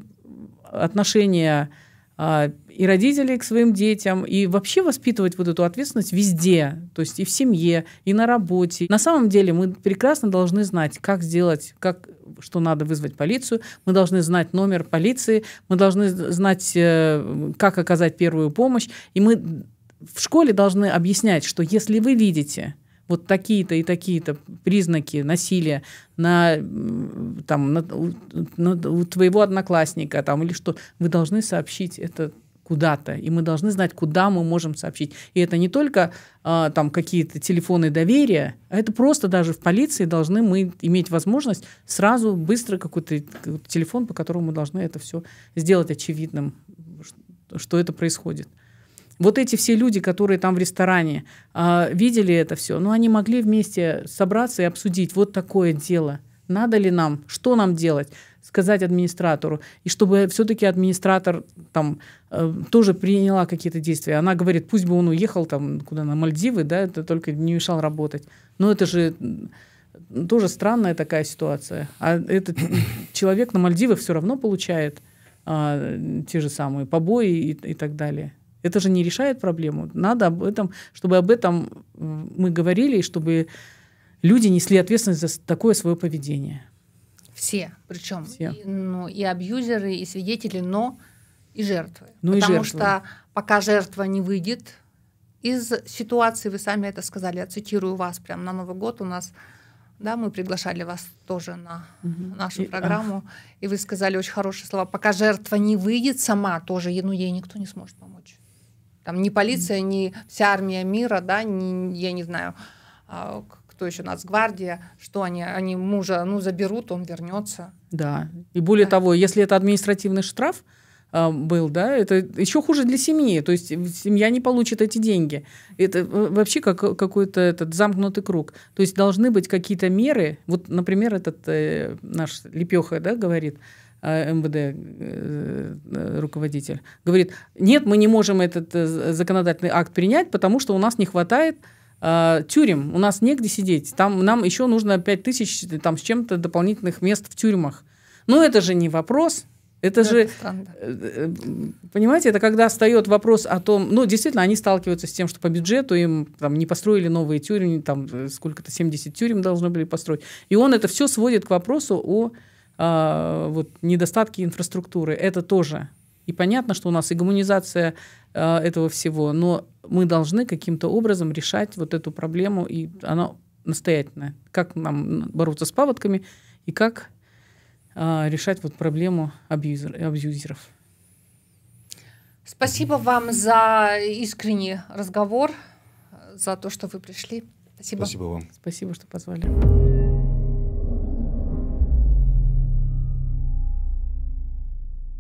отношения а, и родителей к своим детям, и вообще воспитывать вот эту ответственность везде, то есть и в семье, и на работе. На самом деле мы прекрасно должны знать, как сделать, как, что надо вызвать полицию, мы должны знать номер полиции, мы должны знать, э, как оказать первую помощь, и мы в школе должны объяснять, что если вы видите, вот такие-то и такие-то признаки насилия на, там, на, на, у твоего одноклассника там, или что, вы должны сообщить это куда-то, и мы должны знать, куда мы можем сообщить. И это не только э, там какие-то телефоны доверия, а это просто даже в полиции должны мы иметь возможность сразу быстро какой-то телефон, по которому мы должны это все сделать очевидным, что это происходит вот эти все люди, которые там в ресторане э, видели это все, ну, они могли вместе собраться и обсудить вот такое дело. Надо ли нам, что нам делать, сказать администратору. И чтобы все-таки администратор там э, тоже приняла какие-то действия. Она говорит, пусть бы он уехал там куда на Мальдивы, да, это только не мешал работать. Но это же тоже странная такая ситуация. А этот [COUGHS] человек на Мальдивы все равно получает а, те же самые побои и, и так далее. Это же не решает проблему. Надо об этом, чтобы об этом мы говорили, и чтобы люди несли ответственность за такое свое поведение. Все, причем Все. И, ну, и абьюзеры, и свидетели, но и жертвы. Ну Потому и жертвы. что пока жертва не выйдет из ситуации, вы сами это сказали, я цитирую вас, прям на Новый год у нас да, мы приглашали вас тоже на угу. нашу и, программу, а... и вы сказали очень хорошие слова. Пока жертва не выйдет сама, тоже, ну, ей никто не сможет помочь. Там ни полиция, ни вся армия мира, да, ни, я не знаю, а, кто еще, у нас гвардия, что они, они мужа, ну, заберут, он вернется. Да, и более да. того, если это административный штраф, а, был, да, это еще хуже для семьи, то есть семья не получит эти деньги. Это э, вообще как какой-то этот замкнутый круг. То есть должны быть какие-то меры. Вот, например, этот э, наш Лепеха, да, говорит, Э, МВД э, э, руководитель, говорит, нет, мы не можем этот законодательный акт принять, потому что у нас не хватает тюрем, у нас негде сидеть, там нам еще нужно 5 тысяч там, с чем-то дополнительных мест в тюрьмах. Но это же не вопрос, это Но ну, же, стандарт. понимаете, это когда встает вопрос о том, ну, действительно, они сталкиваются с тем, что по бюджету им там не построили новые тюрьмы, там сколько-то 70 тюрем должны были построить. И он это все сводит к вопросу о а, вот, недостатки инфраструктуры. Это тоже. И понятно, что у нас и гуманизация э, этого всего, но мы должны каким-то образом решать вот эту проблему, и она настоятельная. Как нам бороться с паводками и как э, решать вот проблему абьюзер, абьюзеров. Спасибо вам за искренний разговор, за то, что вы пришли. Спасибо. Спасибо вам. Спасибо, что позвали.